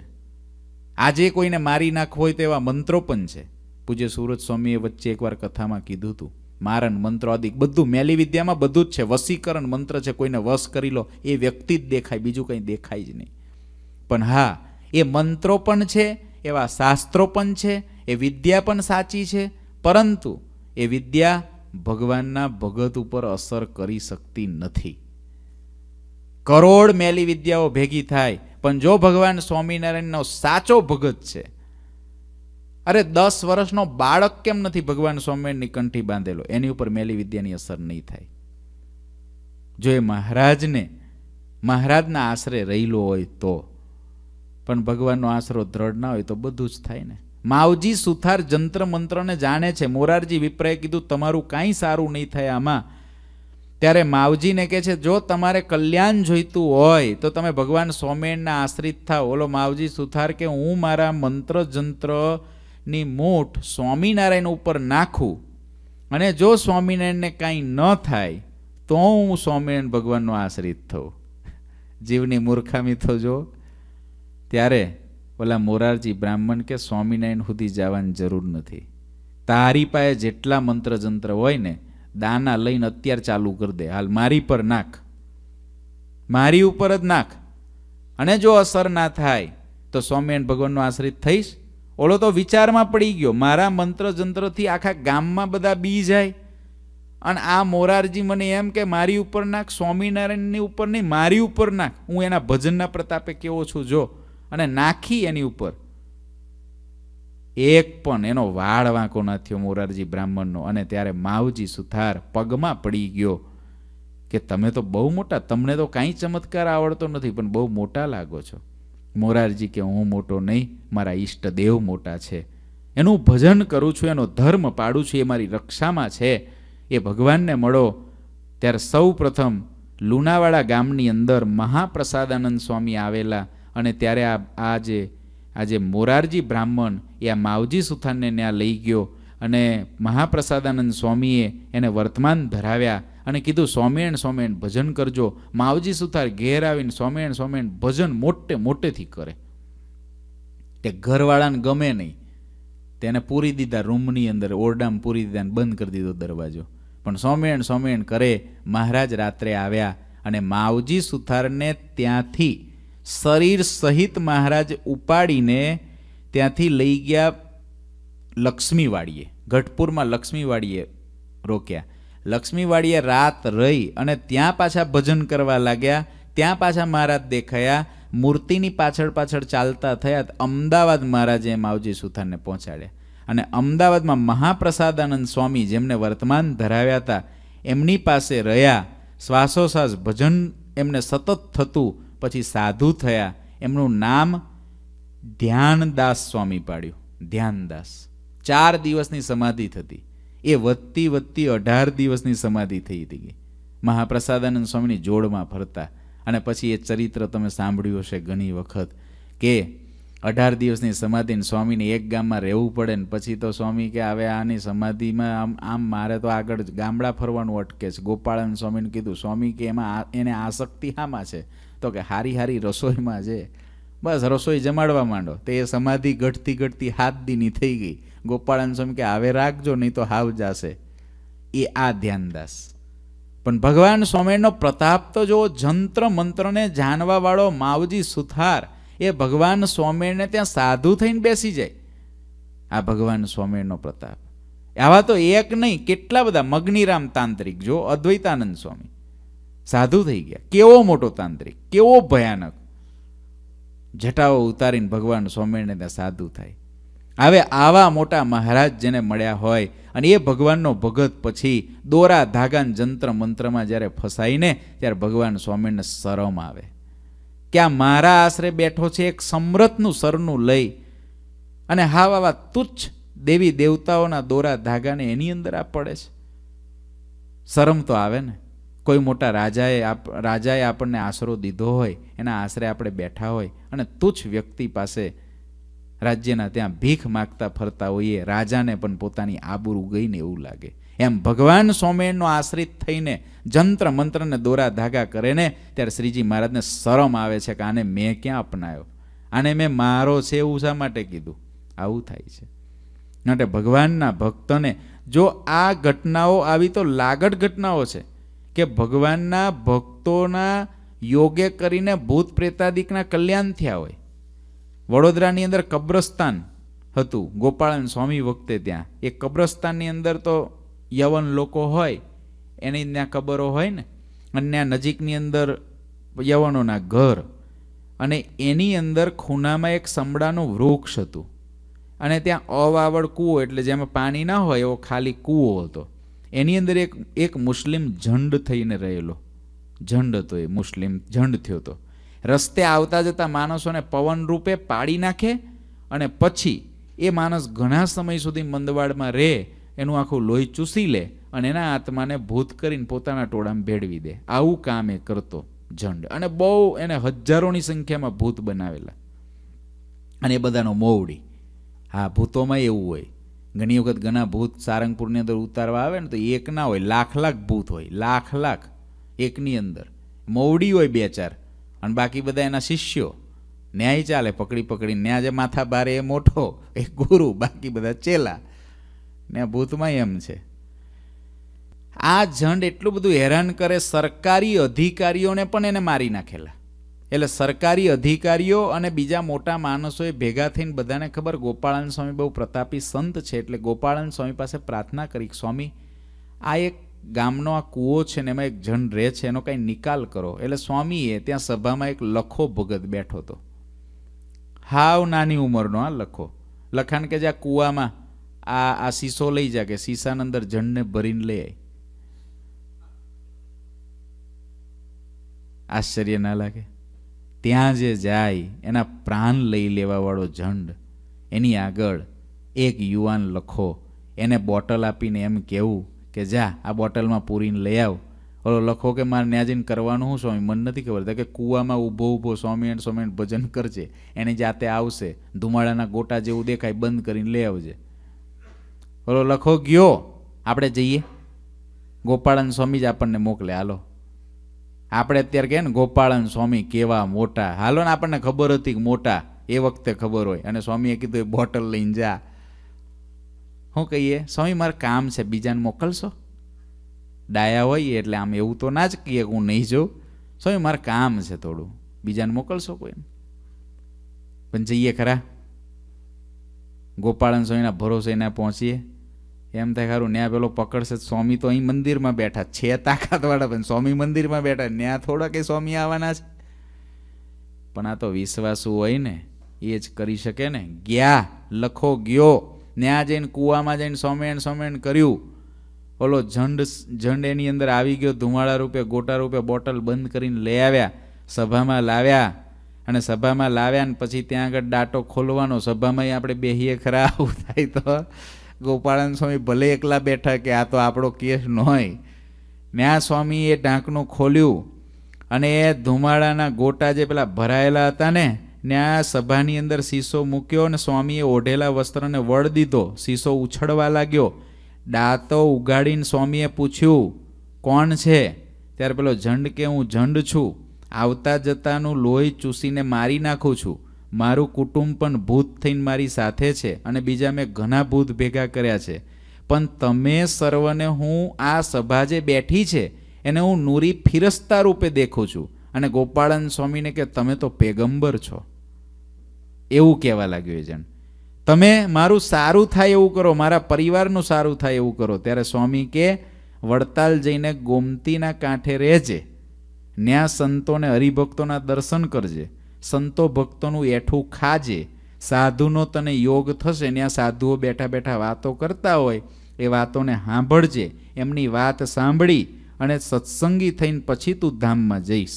આજે કોઈને મારી નાખવો હોય તેવા મંત્રો પણ છે પૂજ્ય સુરત સ્વામીએ વચ્ચે એકવાર કથામાં કીધું હતું મારણ મંત્રોદિક બધું મેલી વિદ્યામાં બધું જ છે વસીકરણ મંત્ર છે કોઈને વશ કરી લો એ વ્યક્તિ જ દેખાય બીજું કંઈ દેખાય જ નહીં પણ હા એ મંત્રો પણ છે એવા શાસ્ત્રો પણ છે એ વિદ્યા પણ સાચી છે પરંતુ એ વિદ્યા ભગવાનના ભગત ઉપર અસર કરી શકતી નથી કરોડ મેલી વિદ્યાઓ ભેગી થાય પણ જો ભગવાન સ્વામિનારાયણનો સાચો ભગત છે અરે દસ વર્ષનો બાળક કેમ નથી ભગવાન સ્વામિનારાયણની કંઠી બાંધેલો એની ઉપર મેલી વિદ્યાની અસર નહીં થાય જો એ મહારાજને મહારાજના આશરે રહેલો હોય તો પણ ભગવાનનો આશરો દ્રઢ ના હોય તો બધું જ થાય ને માવજી સુથાર જંત્ર મંત્રને જાણે છે મોરારજી વિપ્રય કીધું તમારું કાંઈ સારું નહીં થાય આમાં ત્યારે માવજીને કહે છે જો તમારે કલ્યાણ જોઈતું હોય તો તમે ભગવાન સ્વામિનારાયણના આશ્રિત થાવ ઓલો માવજી સુથાર કે હું મારા મંત્ર જંત્ર ની મૂઠ સ્વામિનારાયણ ઉપર નાખું અને જો સ્વામિનારાયણને કાંઈ ન થાય તો હું સ્વામિનારાયણ ભગવાનનો આશ્રિત થઉં જીવની મૂર્ખામી થજો ત્યારે ઓલા મોરારજી બ્રાહ્મણ કે સ્વામિનારાયણ સુધી જવાની જરૂર નથી તારી પાસે જેટલા મંત્ર જંત્ર હોય ને દાના લઈને અત્યાર ચાલુ કરી દે હાલ મારી પર નાખ મારી ઉપર જ નાખ અને જો અસર ના થાય તો સ્વામિનારાયણ ભગવાનનો આશ્રિત થઈશ ઓલો તો વિચારમાં પડી ગયો મારા મંત્ર મંત્રજંત્રથી આખા ગામમાં બધા બી જાય અને આ મોરારજી મને એમ કે મારી ઉપર નાખ સ્વામિનારાયણની ઉપર નહીં મારી ઉપર નાખ હું એના ભજનના પ્રતાપે કેવો છું જો અને નાખી એની ઉપર એક પણ એનો વાળ વાંકો ન થયો મોરારજી બ્રાહ્મણનો અને ત્યારે માવજી સુથાર પગમાં પડી ગયો કે તમે તો બહુ મોટા તમને તો કાંઈ ચમત્કાર આવડતો નથી પણ બહુ મોટા લાગો છો મોરારજી કે હું મોટો નહીં મારા દેવ મોટા છે એનું ભજન કરું છું એનો ધર્મ પાડું છું એ મારી રક્ષામાં છે એ ભગવાનને મળો ત્યારે સૌ પ્રથમ લુણાવાડા ગામની અંદર મહાપ્રસાદાનંદ સ્વામી આવેલા અને ત્યારે આ આ જે આ જે મોરારજી બ્રાહ્મણ એ આ માવજી સુથાનને ત્યાં લઈ ગયો અને મહાપ્રસાદાનંદ સ્વામીએ એને વર્તમાન ધરાવ્યા અને કીધું સ્વામિયણ સ્વામિયણ ભજન કરજો માવજી સુથાર ઘેર આવીને સ્વામિયણ સ્વામિયણ ભજન મોટે મોટેથી કરે તે ઘરવાળાને ગમે નહીં તેને પૂરી દીધા રૂમની અંદર ઓરડામ પૂરી દીધા બંધ કરી દીધો દરવાજો પણ સ્વામિયણ સ્વામિયણ કરે મહારાજ રાત્રે આવ્યા અને માવજી સુથારને ત્યાંથી શરીર સહિત મહારાજ ઉપાડીને ત્યાંથી લઈ ગયા લક્ષ્મીવાડીએ ગઢપુરમાં લક્ષ્મીવાડીએ રોક્યા લક્ષ્મીવાડીએ રાત રહી અને ત્યાં પાછા ભજન કરવા લાગ્યા ત્યાં પાછા મહારાજ દેખાયા મૂર્તિની પાછળ પાછળ ચાલતા થયા અમદાવાદ મહારાજે માવજી સુથારને પહોંચાડ્યા અને અમદાવાદમાં મહાપ્રસાદાનંદ સ્વામી જેમને વર્તમાન ધરાવ્યા હતા એમની પાસે રહ્યા શ્વાસોશ્વાસ ભજન એમને સતત થતું પછી સાધુ થયા એમનું નામ ધ્યાનદાસ સ્વામી પાડ્યું ધ્યાનદાસ ચાર દિવસની સમાધિ થતી એ વધતી વધતી અઢાર દિવસની સમાધિ થઈ હતી મહાપ્રસાદાનંદ સ્વામીની જોડમાં ફરતા અને પછી એ ચરિત્ર તમે સાંભળ્યું હશે ઘણી વખત કે અઢાર દિવસની સમાધિને સ્વામીને એક ગામમાં રહેવું પડે ને પછી તો સ્વામી કે હવે આની સમાધિમાં આમ આમ મારે તો આગળ ગામડા ફરવાનું અટકે છે ગોપાળન સ્વામીને કીધું સ્વામી કે એમાં એને આસક્તિ હામાં છે તો કે હારી હારી રસોઈમાં છે બસ રસોઈ જમાડવા માંડો તે એ સમાધિ ઘટતી ઘટતી હાથ દીની થઈ ગઈ ગોપાળાન સ્વામી કે હવે રાખજો નહીં તો હાવ જાશે એ આ ધ્યાનદાસ પણ ભગવાન સ્વામિનારાયણનો પ્રતાપ તો જો જંત્ર મંત્રને જાણવાવાળો માવજી સુથાર એ ભગવાન સ્વામિનારાયણને ત્યાં સાધુ થઈને બેસી જાય આ ભગવાન સ્વામિનારાયણનો પ્રતાપ આવા તો એક નહીં કેટલા બધા મગનીરામ તાંત્રિક જો અદ્વૈતાનંદ સ્વામી સાધુ થઈ ગયા કેવો મોટો તાંત્રિક કેવો ભયાનક જટાઓ ઉતારીને ભગવાન સ્વામિનારાયણ ત્યાં સાધુ થાય હવે આવા મોટા મહારાજ જેને મળ્યા હોય અને એ ભગવાનનો ભગત પછી દોરા ધાગાન જંત્ર મંત્રમાં જ્યારે ફસાઈને ત્યારે ભગવાન સ્વામીને શરમ આવે કે આ મારા આશરે બેઠો છે એક સમરથનું સરનું લઈ અને હાવ આવા તુચ્છ દેવી દેવતાઓના દોરા ધાગાને એની અંદર આ પડે છે શરમ તો આવે ને કોઈ મોટા રાજાએ આપ રાજાએ આપણને આશરો દીધો હોય એના આશરે આપણે બેઠા હોય અને તુચ્છ વ્યક્તિ પાસે રાજ્યના ત્યાં ભીખ માગતા ફરતા હોઈએ રાજાને પણ પોતાની આબરૂ ગઈને એવું લાગે એમ ભગવાન સોમેનનો આશ્રિત થઈને જંત્ર મંત્રને દોરા ધાગા કરે ને ત્યારે શ્રીજી મહારાજને શરમ આવે છે કે આને મેં ક્યાં અપનાયો આને મેં મારો છે એવું શા માટે કીધું આવું થાય છે માટે ભગવાનના ભક્તને જો આ ઘટનાઓ આવી તો લાગટ ઘટનાઓ છે કે ભગવાનના ભક્તોના યોગે કરીને ભૂત પ્રેતાદિકના કલ્યાણ થયા હોય વડોદરાની અંદર કબ્રસ્તાન હતું ગોપાળન સ્વામી વખતે ત્યાં એ કબ્રસ્તાનની અંદર તો યવન લોકો હોય એની ત્યાં કબરો હોય ને અને ત્યાં નજીકની અંદર યવનોના ઘર અને એની અંદર ખૂનામાં એક સમડાનું વૃક્ષ હતું અને ત્યાં અવાવડ કૂવો એટલે જેમાં પાણી ના હોય એવો ખાલી કૂવો હતો એની અંદર એક એક મુસ્લિમ ઝંડ થઈને રહેલો ઝંડ હતો એ મુસ્લિમ ઝંડ થયો હતો રસ્તે આવતા જતા માણસોને પવન રૂપે પાડી નાખે અને પછી એ માણસ ઘણા સમય સુધી મંદવાડમાં રહે એનું આખું લોહી ચૂસી લે અને એના આત્માને ભૂત કરીને પોતાના ટોળામાં ભેળવી દે આવું કામ એ કરતો જંડ અને બહુ એને હજારોની સંખ્યામાં ભૂત બનાવેલા અને એ બધાનો મોવડી હા ભૂતોમાં એવું હોય ઘણી વખત ઘણા ભૂત સારંગપુરની અંદર ઉતારવા આવે ને તો એક ના હોય લાખ લાખ ભૂત હોય લાખ લાખ એકની અંદર મોવડી હોય બે ચાર અને બાકી બધા એના શિષ્યો ન્યાય ચાલે પકડી પકડી ન્યા જે માથા બારે એ મોટો એ ગુરુ બાકી બધા ચેલા ને ભૂતમાં એમ છે આ જંડ એટલું બધું હેરાન કરે સરકારી અધિકારીઓને પણ એને મારી નાખેલા એટલે સરકારી અધિકારીઓ અને બીજા મોટા માણસોએ ભેગા થઈને બધાને ખબર ગોપાળન સ્વામી બહુ પ્રતાપી સંત છે એટલે ગોપાળાન સ્વામી પાસે પ્રાર્થના કરી સ્વામી આ એક ગામનો આ કૂવો છે ને એમાં એક જણ રહે છે એનો કાંઈ નિકાલ કરો એટલે સ્વામીએ ત્યાં સભામાં એક લખો ભગત બેઠો હતો હાવ નાની ઉંમરનો આ લખો લખાણ કે જે આ કૂવામાં આ આ સીસો લઈ જા કે સીસાની અંદર જણને ભરીને લઈ આવી આશ્ચર્ય ના લાગે ત્યાં જે જાય એના પ્રાણ લઈ લેવાવાળો જંડ એની આગળ એક યુવાન લખો એને બોટલ આપીને એમ કહેવું કે જા આ બોટલમાં પૂરીને લઈ આવ ઓલો લખો કે મારે ત્યાં કરવાનું હું સ્વામી મને નથી ખબર કે કૂવામાં ઊભો ઊભો સ્વામી મિનિટ સો મિનિટ ભજન કરજે એની જાતે આવશે ધુમાડાના ગોટા જેવું દેખાય બંધ કરીને લઈ આવજે ઓલો લખો ગયો આપણે જઈએ ગોપાળન સ્વામી જ આપણને મોકલે હાલો આપણે અત્યારે કહે ને ગોપાળન સ્વામી કેવા મોટા હાલો ને આપણને ખબર હતી કે મોટા એ વખતે ખબર હોય અને સ્વામીએ કીધું એ બોટલ લઈને જા શું કહીએ સ્વામી મારે કામ છે બીજાને મોકલશો ડાયા હોઈએ એટલે આમ એવું તો ના જ કહીએ હું નહીં જોઉં સ્વામી મારે કામ છે થોડું બીજાને મોકલશો કોઈ પણ જઈએ ખરા ગોપાળન સ્વામીના ભરોસે ના પહોંચીએ એમ થાય ખરું ત્યાં પેલો પકડશે સ્વામી તો અહીં મંદિરમાં બેઠા છે તાકાતવાળા પણ સ્વામી મંદિરમાં બેઠા ન્યા થોડા કે સ્વામી આવવાના છે પણ આ તો વિશ્વાસુ હોય ને એ જ કરી શકે ને ગયા લખો ગયો ત્યાં જઈને કૂવામાં જઈને સોમેણ સોમેણ કર્યું ઓલો ઝંડ ઝંડ એની અંદર આવી ગયો ધુમાડા રૂપે ગોટા રૂપે બોટલ બંધ કરીને લઈ આવ્યા સભામાં લાવ્યા અને સભામાં લાવ્યા ને પછી ત્યાં આગળ ડાટો ખોલવાનો સભામાંય આપણે બેહીએ ખરા આવું થાય તો ગોપાળાન સ્વામી ભલે એકલા બેઠા કે આ તો આપણો કેસ ન હોય ન્યા સ્વામીએ ઢાંકણું ખોલ્યું અને એ ધુમાડાના ગોટા જે પેલા ભરાયેલા હતા ને ને આ સભાની અંદર શીશો મૂક્યો અને સ્વામીએ ઓઢેલા વસ્ત્રને વળ દીધો શીશો ઉછળવા લાગ્યો દાંતો ઉગાડીને સ્વામીએ પૂછ્યું કોણ છે ત્યારે પેલો ઝંડ કે હું ઝંડ છું આવતા જતાનું લોહી ચૂસીને મારી નાખું છું મારું કુટુંબ પણ ભૂત થઈને મારી સાથે છે અને બીજા મેં ઘણા ભૂત ભેગા કર્યા છે પણ તમે સર્વને હું આ સભા જે બેઠી છે એને હું નૂરી ફિરસ્તા રૂપે દેખું છું અને ગોપાળન સ્વામીને કે તમે તો પેગંબર છો એવું કહેવા લાગ્યું એજન્ટ તમે મારું સારું થાય એવું કરો મારા પરિવારનું સારું થાય એવું કરો ત્યારે સ્વામી કે વડતાલ જઈને ગોમતીના કાંઠે રહેજે ન્યા સંતોને હરિભક્તોના દર્શન કરજે સંતો ભક્તોનું એઠું ખાજે સાધુનો તને યોગ થશે ત્યાં સાધુઓ બેઠા બેઠા વાતો કરતા હોય એ વાતોને સાંભળજે એમની વાત સાંભળી અને સત્સંગી થઈને પછી તું ધામમાં જઈશ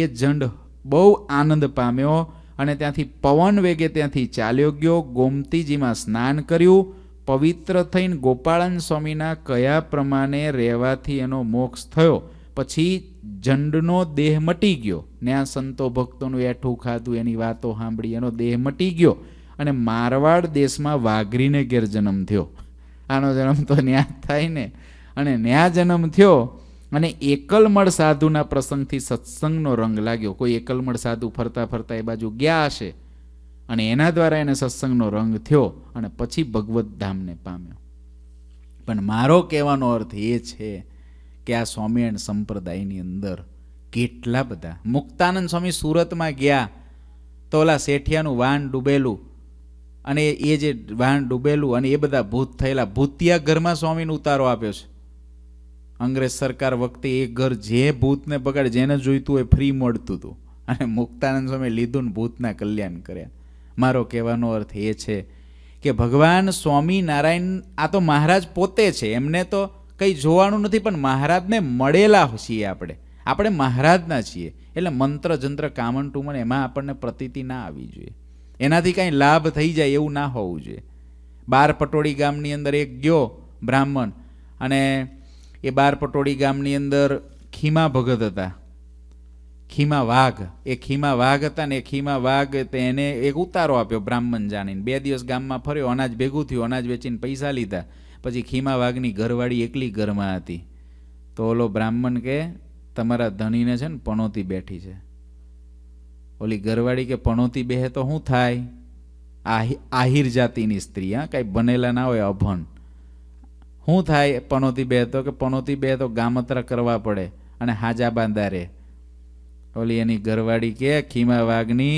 એ જંડ બહુ આનંદ પામ્યો અને ત્યાંથી પવન વેગે ત્યાંથી ચાલ્યો ગયો ગોમતીજીમાં સ્નાન કર્યું પવિત્ર થઈને ગોપાળન સ્વામીના કયા પ્રમાણે રહેવાથી એનો મોક્ષ થયો પછી જંડનો દેહ મટી ગયો ને આ સંતો ભક્તોનું એઠું ખાધું એની વાતો સાંભળી એનો દેહ મટી ગયો અને મારવાડ દેશમાં વાઘરીને ગેરજન્મ થયો આનો જન્મ તો ન્યા થાય ને અને ન્યા જન્મ થયો અને એકલમળ સાધુના પ્રસંગથી સત્સંગનો રંગ લાગ્યો કોઈ એકલમળ સાધુ ફરતા ફરતા એ બાજુ ગયા હશે અને એના દ્વારા એને સત્સંગનો રંગ થયો અને પછી ભગવત ધામને પામ્યો પણ મારો કહેવાનો અર્થ એ છે કે આ સ્વામિયણ સંપ્રદાયની અંદર કેટલા બધા મુક્તાનંદ સ્વામી સુરતમાં ગયા તો ઓલા શેઠિયાનું વાહન ડૂબેલું અને એ જે વાહન ડૂબેલું અને એ બધા ભૂત થયેલા ભૂતિયા ઘરમાં સ્વામીને ઉતારો આપ્યો છે અંગ્રેજ સરકાર વખતે એ ઘર જે ભૂતને બગાડે જેને જોઈતું એ ફ્રી મળતું હતું અને મુક્તાનંદ સ્વામી લીધું ને ભૂતના કલ્યાણ કર્યા મારો કહેવાનો અર્થ એ છે કે ભગવાન સ્વામિનારાયણ આ તો મહારાજ પોતે છે એમને તો કંઈ જોવાનું નથી પણ મહારાજને મળેલા છીએ આપણે આપણે મહારાજના છીએ એટલે મંત્ર જંત્ર કામન ટુમન એમાં આપણને પ્રતીતિ ના આવવી જોઈએ એનાથી કાંઈ લાભ થઈ જાય એવું ના હોવું જોઈએ બાર પટોળી ગામની અંદર એક ગયો બ્રાહ્મણ અને એ બાર પટોળી ગામની અંદર ખીમા ભગત હતા ખીમા વાઘ એ ખીમા વાઘ હતા ને એ ખીમા વાઘ એને એક ઉતારો આપ્યો બ્રાહ્મણ જાણીને બે દિવસ ગામમાં ફર્યો અનાજ ભેગું થયું અનાજ વેચીને પૈસા લીધા પછી ખીમા વાઘની ઘરવાળી એકલી ઘરમાં હતી તો ઓલો બ્રાહ્મણ કે તમારા ધણીને છે ને પણોતી બેઠી છે ઓલી ઘરવાળી કે પણોતી બેહે તો શું થાય આહિર જાતિની સ્ત્રી હા કાંઈ બનેલા ના હોય અભણ શું થાય પનોતી બે તો કે પનોતી બે તો ગામતરા કરવા પડે અને હાજા બાંધા રે ઓલી એની ઘરવાળી કે ખીમા વાઘની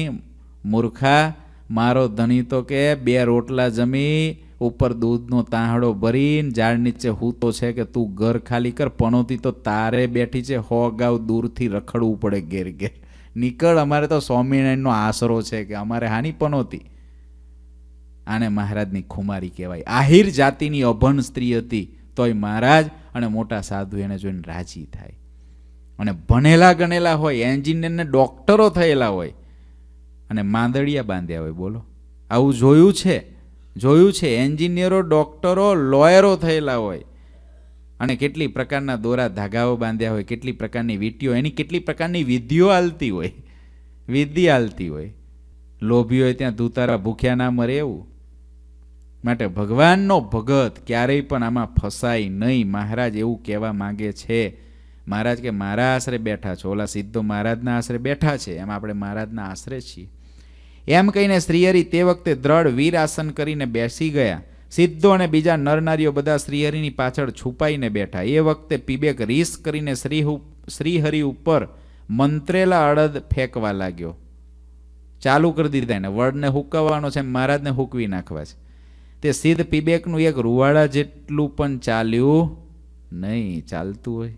મૂર્ખા મારો ધણી તો કે બે રોટલા જમી ઉપર દૂધનો તાહડો ભરીને ઝાડ નીચે હૂતો છે કે તું ઘર ખાલી કર પનોતી તો તારે બેઠી છે હો ગાઉ દૂરથી રખડવું પડે ઘેર ઘેર નીકળ અમારે તો સ્વામિનારાયણનો આશરો છે કે અમારે હાની પનોતી આને મહારાજની ખુમારી કહેવાય આહિર જાતિની અભણ સ્ત્રી હતી તોય મહારાજ અને મોટા સાધુ એને જોઈને રાજી થાય અને ભણેલા ગણેલા હોય એન્જિનિયરને ડૉક્ટરો થયેલા હોય અને માંદળિયા બાંધ્યા હોય બોલો આવું જોયું છે જોયું છે એન્જિનિયરો ડૉક્ટરો લોયરો થયેલા હોય અને કેટલી પ્રકારના દોરા ધાગાઓ બાંધ્યા હોય કેટલી પ્રકારની વીટીઓ એની કેટલી પ્રકારની વિધિઓ હાલતી હોય વિધિ હાલતી હોય લોભીઓએ ત્યાં ધૂતારા ભૂખ્યા ના મરે એવું માટે ભગવાનનો ભગત ક્યારેય પણ આમાં ફસાય નહીં મહારાજ એવું કહેવા માગે છે મહારાજ કે મારા આશરે બેઠા છો ઓલા સીધો મહારાજના આશરે બેઠા છે એમ આપણે મહારાજના આશરે છીએ એમ કહીને શ્રીહરી તે વખતે દ્રઢ વીર આસન કરીને બેસી ગયા સિદ્ધો અને બીજા નરનારીઓ બધા શ્રીહરિની પાછળ છુપાઈને બેઠા એ વખતે પીબેક રીસ કરીને શ્રી શ્રીહરિ ઉપર મંત્રેલા અડદ ફેંકવા લાગ્યો ચાલુ કરી દીધા એને વડને હુકવવાનો છે મહારાજને હુકવી નાખવા છે તે સિદ્ધ પીબેકનું એક રૂવાડા જેટલું પણ ચાલ્યું નહીં ચાલતું હોય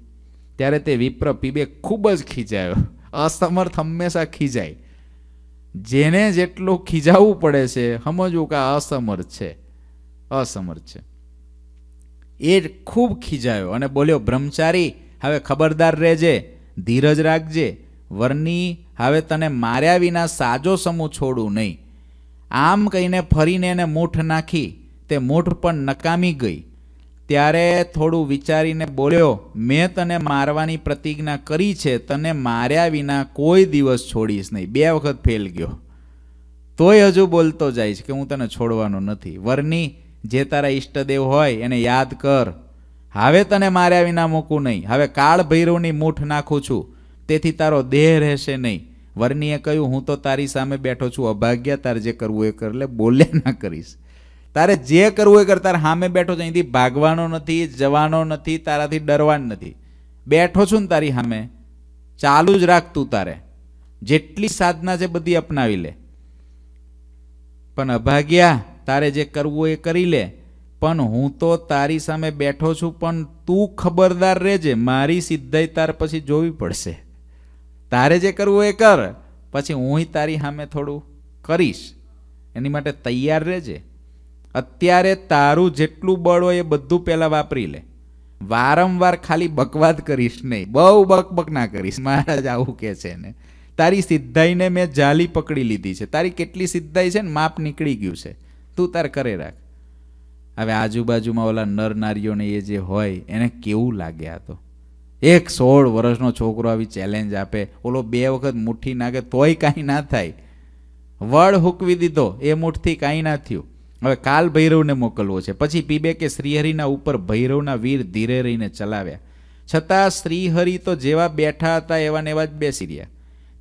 ત્યારે તે વિપ્ર પીબેક ખૂબ જ ખીજાયો અસમર્થ હંમેશા ખીજાય જેને જેટલું ખીજાવવું પડે છે સમજવું કે અસમર્થ છે અસમર્થ છે એ જ ખૂબ ખીજાયો અને બોલ્યો બ્રહ્મચારી હવે ખબરદાર રહેજે ધીરજ રાખજે વરની હવે તને માર્યા વિના સાજો સમૂહ છોડું નહીં આમ કહીને ફરીને એને મૂઠ નાખી તે મૂઠ પણ નકામી ગઈ ત્યારે થોડું વિચારીને બોલ્યો મેં તને મારવાની પ્રતિજ્ઞા કરી છે તને માર્યા વિના કોઈ દિવસ છોડીશ નહીં બે વખત ફેલ ગયો તોય હજુ બોલતો જાય છે કે હું તને છોડવાનો નથી વરની જે તારા ઈષ્ટદેવ હોય એને યાદ કર હવે તને માર્યા વિના મૂકું નહીં હવે કાળ ભૈરવની મૂઠ નાખું છું તેથી તારો દેહ રહેશે નહીં વર્ણીએ કહ્યું હું તો તારી સામે બેઠો છું અભાગ્યા તારે જે કરવું એ કર લે બોલે ના કરીશ તારે જે કરવું એ કર તારે સામે બેઠો છે અહીંથી ભાગવાનો નથી જવાનો નથી તારાથી ડરવાનું નથી બેઠો છું ને તારી સામે ચાલુ જ રાખ તું તારે જેટલી સાધના છે બધી અપનાવી લે પણ અભાગ્યા તારે જે કરવું એ કરી લે પણ હું તો તારી સામે બેઠો છું પણ તું ખબરદાર રહેજે મારી સિદ્ધાઈ તાર પછી જોવી પડશે તારે જે કરવું એ કર પછી હું તારી સામે થોડું કરીશ એની માટે તૈયાર રહેજે અત્યારે તારું જેટલું બળ હોય એ બધું પહેલાં વાપરી લે વારંવાર ખાલી બકવાદ કરીશ નહીં બહુ બકબક ના કરીશ મહારાજ આવું કહે છે ને તારી સિદ્ધાઈને મેં જાલી પકડી લીધી છે તારી કેટલી સિદ્ધાઈ છે ને માપ નીકળી ગયું છે તું તાર કરે રાખ હવે આજુબાજુમાં ઓલા નર નારીઓને એ જે હોય એને કેવું લાગે આ તો એક સોળ વર્ષનો છોકરો આવી ચેલેન્જ આપે ઓલો બે વખત મુઠ્ઠી નાખે તોય કાંઈ ના થાય વડ હુકવી દીધો એ મુઠ્ઠી કાંઈ ના થયું હવે કાલ ભૈરવને મોકલવો છે પછી પીબે કે શ્રીહરિના ઉપર ભૈરવના વીર ધીરે રહીને ચલાવ્યા છતાં શ્રીહરિ તો જેવા બેઠા હતા એવા ને એવા જ બેસી રહ્યા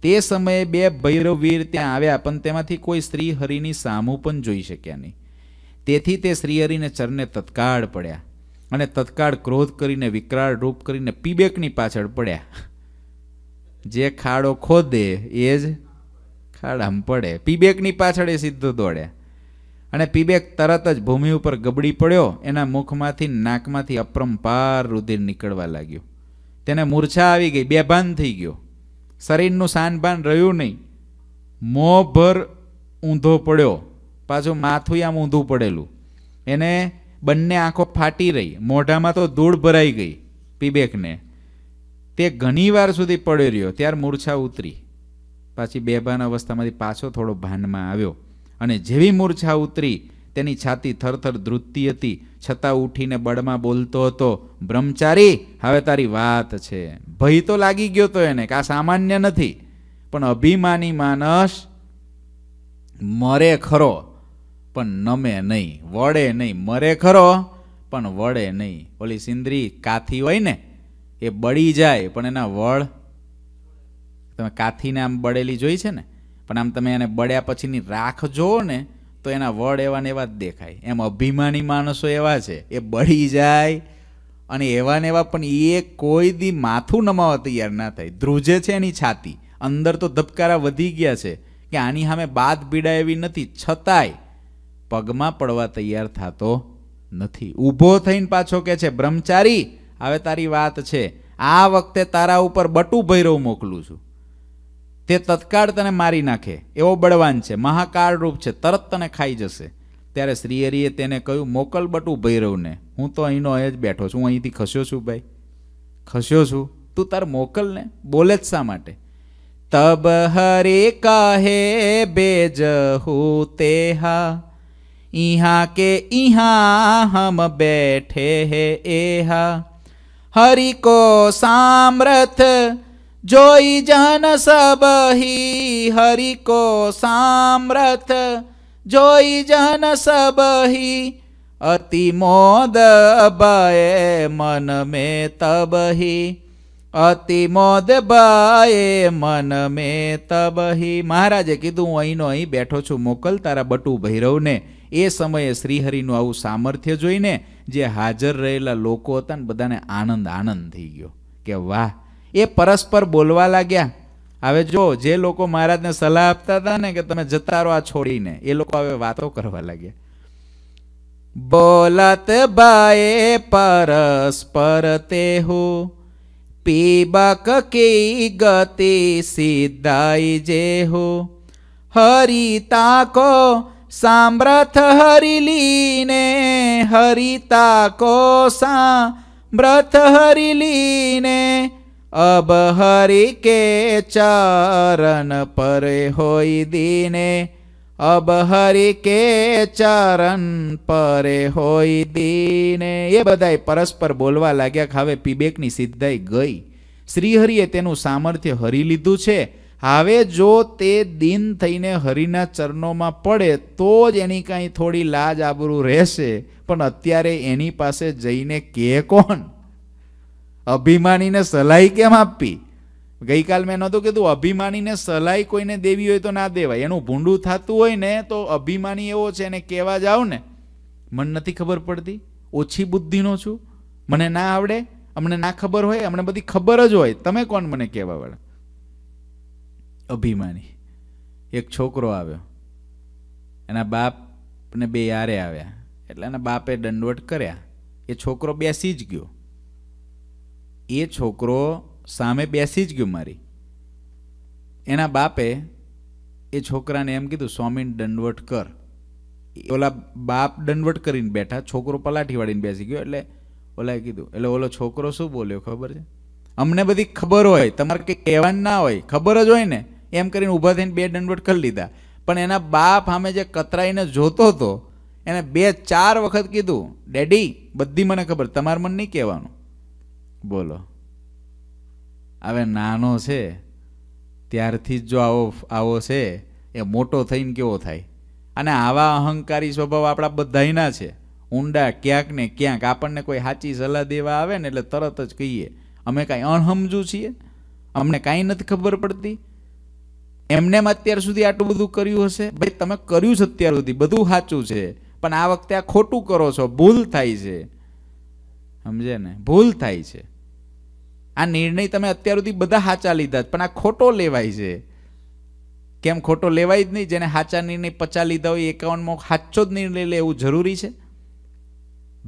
તે સમયે બે ભૈરવ વીર ત્યાં આવ્યા પણ તેમાંથી કોઈ શ્રીહરિની સામું પણ જોઈ શક્યા નહીં તેથી તે શ્રીહરિને ચરને તત્કાળ પડ્યા અને તત્કાળ ક્રોધ કરીને વિકરાળ રૂપ કરીને પીબેકની પાછળ પડ્યા જે ખાડો ખોદે એ જ ખાડ આમ પડે પીબેકની પાછળ એ સીધો દોડ્યા અને પીબેક તરત જ ભૂમિ ઉપર ગબડી પડ્યો એના મુખમાંથી નાકમાંથી અપરંપાર રુધિર નીકળવા લાગ્યું તેને મૂર્છા આવી ગઈ બેભાન થઈ ગયો શરીરનું સાનભાન રહ્યું નહીં મોંભર ઊંધો પડ્યો પાછું માથું આમ ઊંધું પડેલું એને બંને આંખો ફાટી રહી મોઢામાં તો ધૂળ ભરાઈ ગઈ પીબેકને તે ઘણીવાર સુધી પડ્યો રહ્યો ત્યાર મૂર્છા ઉતરી પાછી બેભાન અવસ્થામાંથી પાછો થોડો ભાનમાં આવ્યો અને જેવી મૂર્છા ઉતરી તેની છાતી થરથર ધ્રુતતી હતી છતાં ઊઠીને બળમાં બોલતો હતો બ્રહ્મચારી હવે તારી વાત છે ભય તો લાગી ગયો તો એને કે આ સામાન્ય નથી પણ અભિમાની માનસ મરે ખરો પણ નમે નહીં વળે નહીં મરે ખરો પણ વળે નહીં ઓલી સિંદરી કાથી હોય ને એ બળી જાય પણ એના વળ તમે કાથીને આમ બળેલી જોઈ છે ને પણ આમ તમે એને બળ્યા પછીની રાખ જોવો ને તો એના વડ એવા ને એવા જ દેખાય એમ અભિમાની માણસો એવા છે એ બળી જાય અને એવા ને એવા પણ એ કોઈ દી માથું નમાવા તૈયાર ના થાય ધ્રુજે છે એની છાતી અંદર તો ધબકારા વધી ગયા છે કે આની સામે બાદ પીડા એવી નથી છતાંય પગમાં પડવા તૈયાર થતો નથી ઊભો થઈને પાછો કે છે બ્રહ્મચારી હવે તારી વાત છે આ વખતે તારા ઉપર બટુ ભૈરવ મોકલું છું તે તત્કાળ તને મારી નાખે એવો બળવાન છે મહાકાળ રૂપ છે તરત તને ખાઈ જશે ત્યારે શ્રીહરિએ તેને કહ્યું મોકલ બટુ ભૈરવને હું તો અહીંનો અહીં જ બેઠો છું હું અહીંથી ખસ્યો છું ભાઈ ખસ્યો છું તું તાર મોકલને બોલે જ શા માટે તબ હરે કહે તે હા इहाँ के इहाँ हम बैठे है एहा हरि को सामर्थ जोई जन सब ही हरि को सामर्थ जोई जन सब ही अति मोद बाए मन में तब ही અતિ મોદ બાએ મન મે તબહી મહારાજે કીધું હું અહીંનો અહીં બેઠો છું મોકલ તારા બટુ ભૈરવને એ સમયે શ્રીહરિનું આવું સામર્થ્ય જોઈને જે હાજર રહેલા લોકો હતા ને બધાને આનંદ આનંદ થઈ ગયો કે વાહ એ પરસ્પર બોલવા લાગ્યા હવે જો જે લોકો મહારાજને સલાહ આપતા હતા ને કે તમે જતા રહો આ છોડીને એ લોકો હવે વાતો કરવા લાગ્યા બોલત બાએ પરસ્પર તે હું પીબક કી ગતિ સિદ્ધાઈ જે હો હરિતા કો સામ્રથ હરિલીને હરિતા કો સામ્રથ હરિલીને અબ હરિ કે ચરણ પરે હોય દીને અબ હરિ કે ચરણ પરે હોય દીને એ બધાય પરસ્પર બોલવા લાગ્યા કે હવે પીબેકની સિદ્ધાઈ ગઈ શ્રીહરિએ તેનું સામર્થ્ય હરી લીધું છે હવે જો તે દિન થઈને હરિના ચરણોમાં પડે તો જ એની કાંઈ થોડી લાજ આબરૂ રહેશે પણ અત્યારે એની પાસે જઈને કે કોણ અભિમાનીને સલાહ કેમ આપવી ગઈકાલ મેં નહોતું કીધું અભિમાનીને સલાહ કોઈને દેવી હોય તો ના દેવાય એનું ભૂંડું થતું હોય ને તો અભિમાની એવો છે એને કહેવા જાવ ને મને નથી ખબર પડતી ઓછી બુદ્ધિનો છું મને ના આવડે અમને ના ખબર હોય અમને બધી ખબર જ હોય તમે કોણ મને કહેવાવાળા અભિમાની એક છોકરો આવ્યો એના બાપને બે યારે આવ્યા એટલે એના બાપે દંડવટ કર્યા એ છોકરો બેસી જ ગયો એ છોકરો સામે બેસી જ ગયો મારી એના બાપે એ છોકરાને એમ કીધું સ્વામી દંડવટ કર ઓલા બાપ દંડવટ કરીને બેઠા છોકરો પલાઠી વાળીને બેસી ગયો એટલે ઓલાએ કીધું એટલે ઓલો છોકરો શું બોલ્યો ખબર છે અમને બધી ખબર હોય તમારે કંઈ કહેવાનું ના હોય ખબર જ હોય ને એમ કરીને ઊભા થઈને બે દંડવટ કરી લીધા પણ એના બાપ સામે જે કતરાઈને જોતો હતો એને બે ચાર વખત કીધું ડેડી બધી મને ખબર તમારે મન નહીં કહેવાનું બોલો હવે નાનો છે ત્યારથી જ જો આવો આવો છે એ મોટો થઈને કેવો થાય અને આવા અહંકારી સ્વભાવ આપણા બધાના છે ઊંડા ક્યાંક ને ક્યાંક આપણને કોઈ સાચી સલાહ દેવા આવે ને એટલે તરત જ કહીએ અમે કાંઈ અણહમજું છીએ અમને કાંઈ નથી ખબર પડતી એમને અત્યાર સુધી આટલું બધું કર્યું હશે ભાઈ તમે કર્યું છે અત્યાર સુધી બધું સાચું છે પણ આ વખતે આ ખોટું કરો છો ભૂલ થાય છે સમજે ને ભૂલ થાય છે આ નિર્ણય તમે અત્યાર સુધી બધા સાચા લીધા પણ આ ખોટો લેવાય છે કેમ ખોટો લેવાય જ નહીં જેને સાચા નિર્ણય પચા લીધા હોય એકાવનમાં સાચો જ નિર્ણય લે એવું જરૂરી છે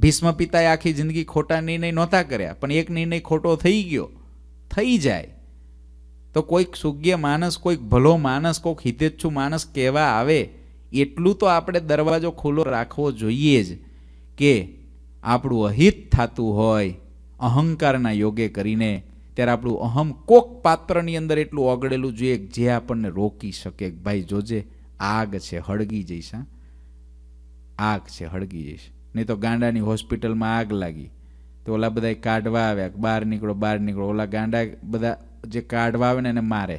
ભીષ્મ પિતાએ આખી જિંદગી ખોટા નિર્ણય નહોતા કર્યા પણ એક નિર્ણય ખોટો થઈ ગયો થઈ જાય તો કોઈક સુજ્ઞ માણસ કોઈક ભલો માણસ કોઈક હિતેચ્છુ માણસ કહેવા આવે એટલું તો આપણે દરવાજો ખુલ્લો રાખવો જોઈએ જ કે આપણું અહિત થતું હોય અહંકારના યોગે કરીને ત્યારે આપણું અહમ કોક પાત્રની અંદર એટલું ઓગળેલું જોઈએ જે આપણને રોકી શકે ભાઈ જોજે આગ છે હળગી જઈશ હા આગ છે હળગી જઈશ નહીં તો ગાંડાની હોસ્પિટલમાં આગ લાગી તો ઓલા બધા કાઢવા આવ્યા બહાર નીકળો બહાર નીકળો ઓલા ગાંડા બધા જે કાઢવા આવે ને એને મારે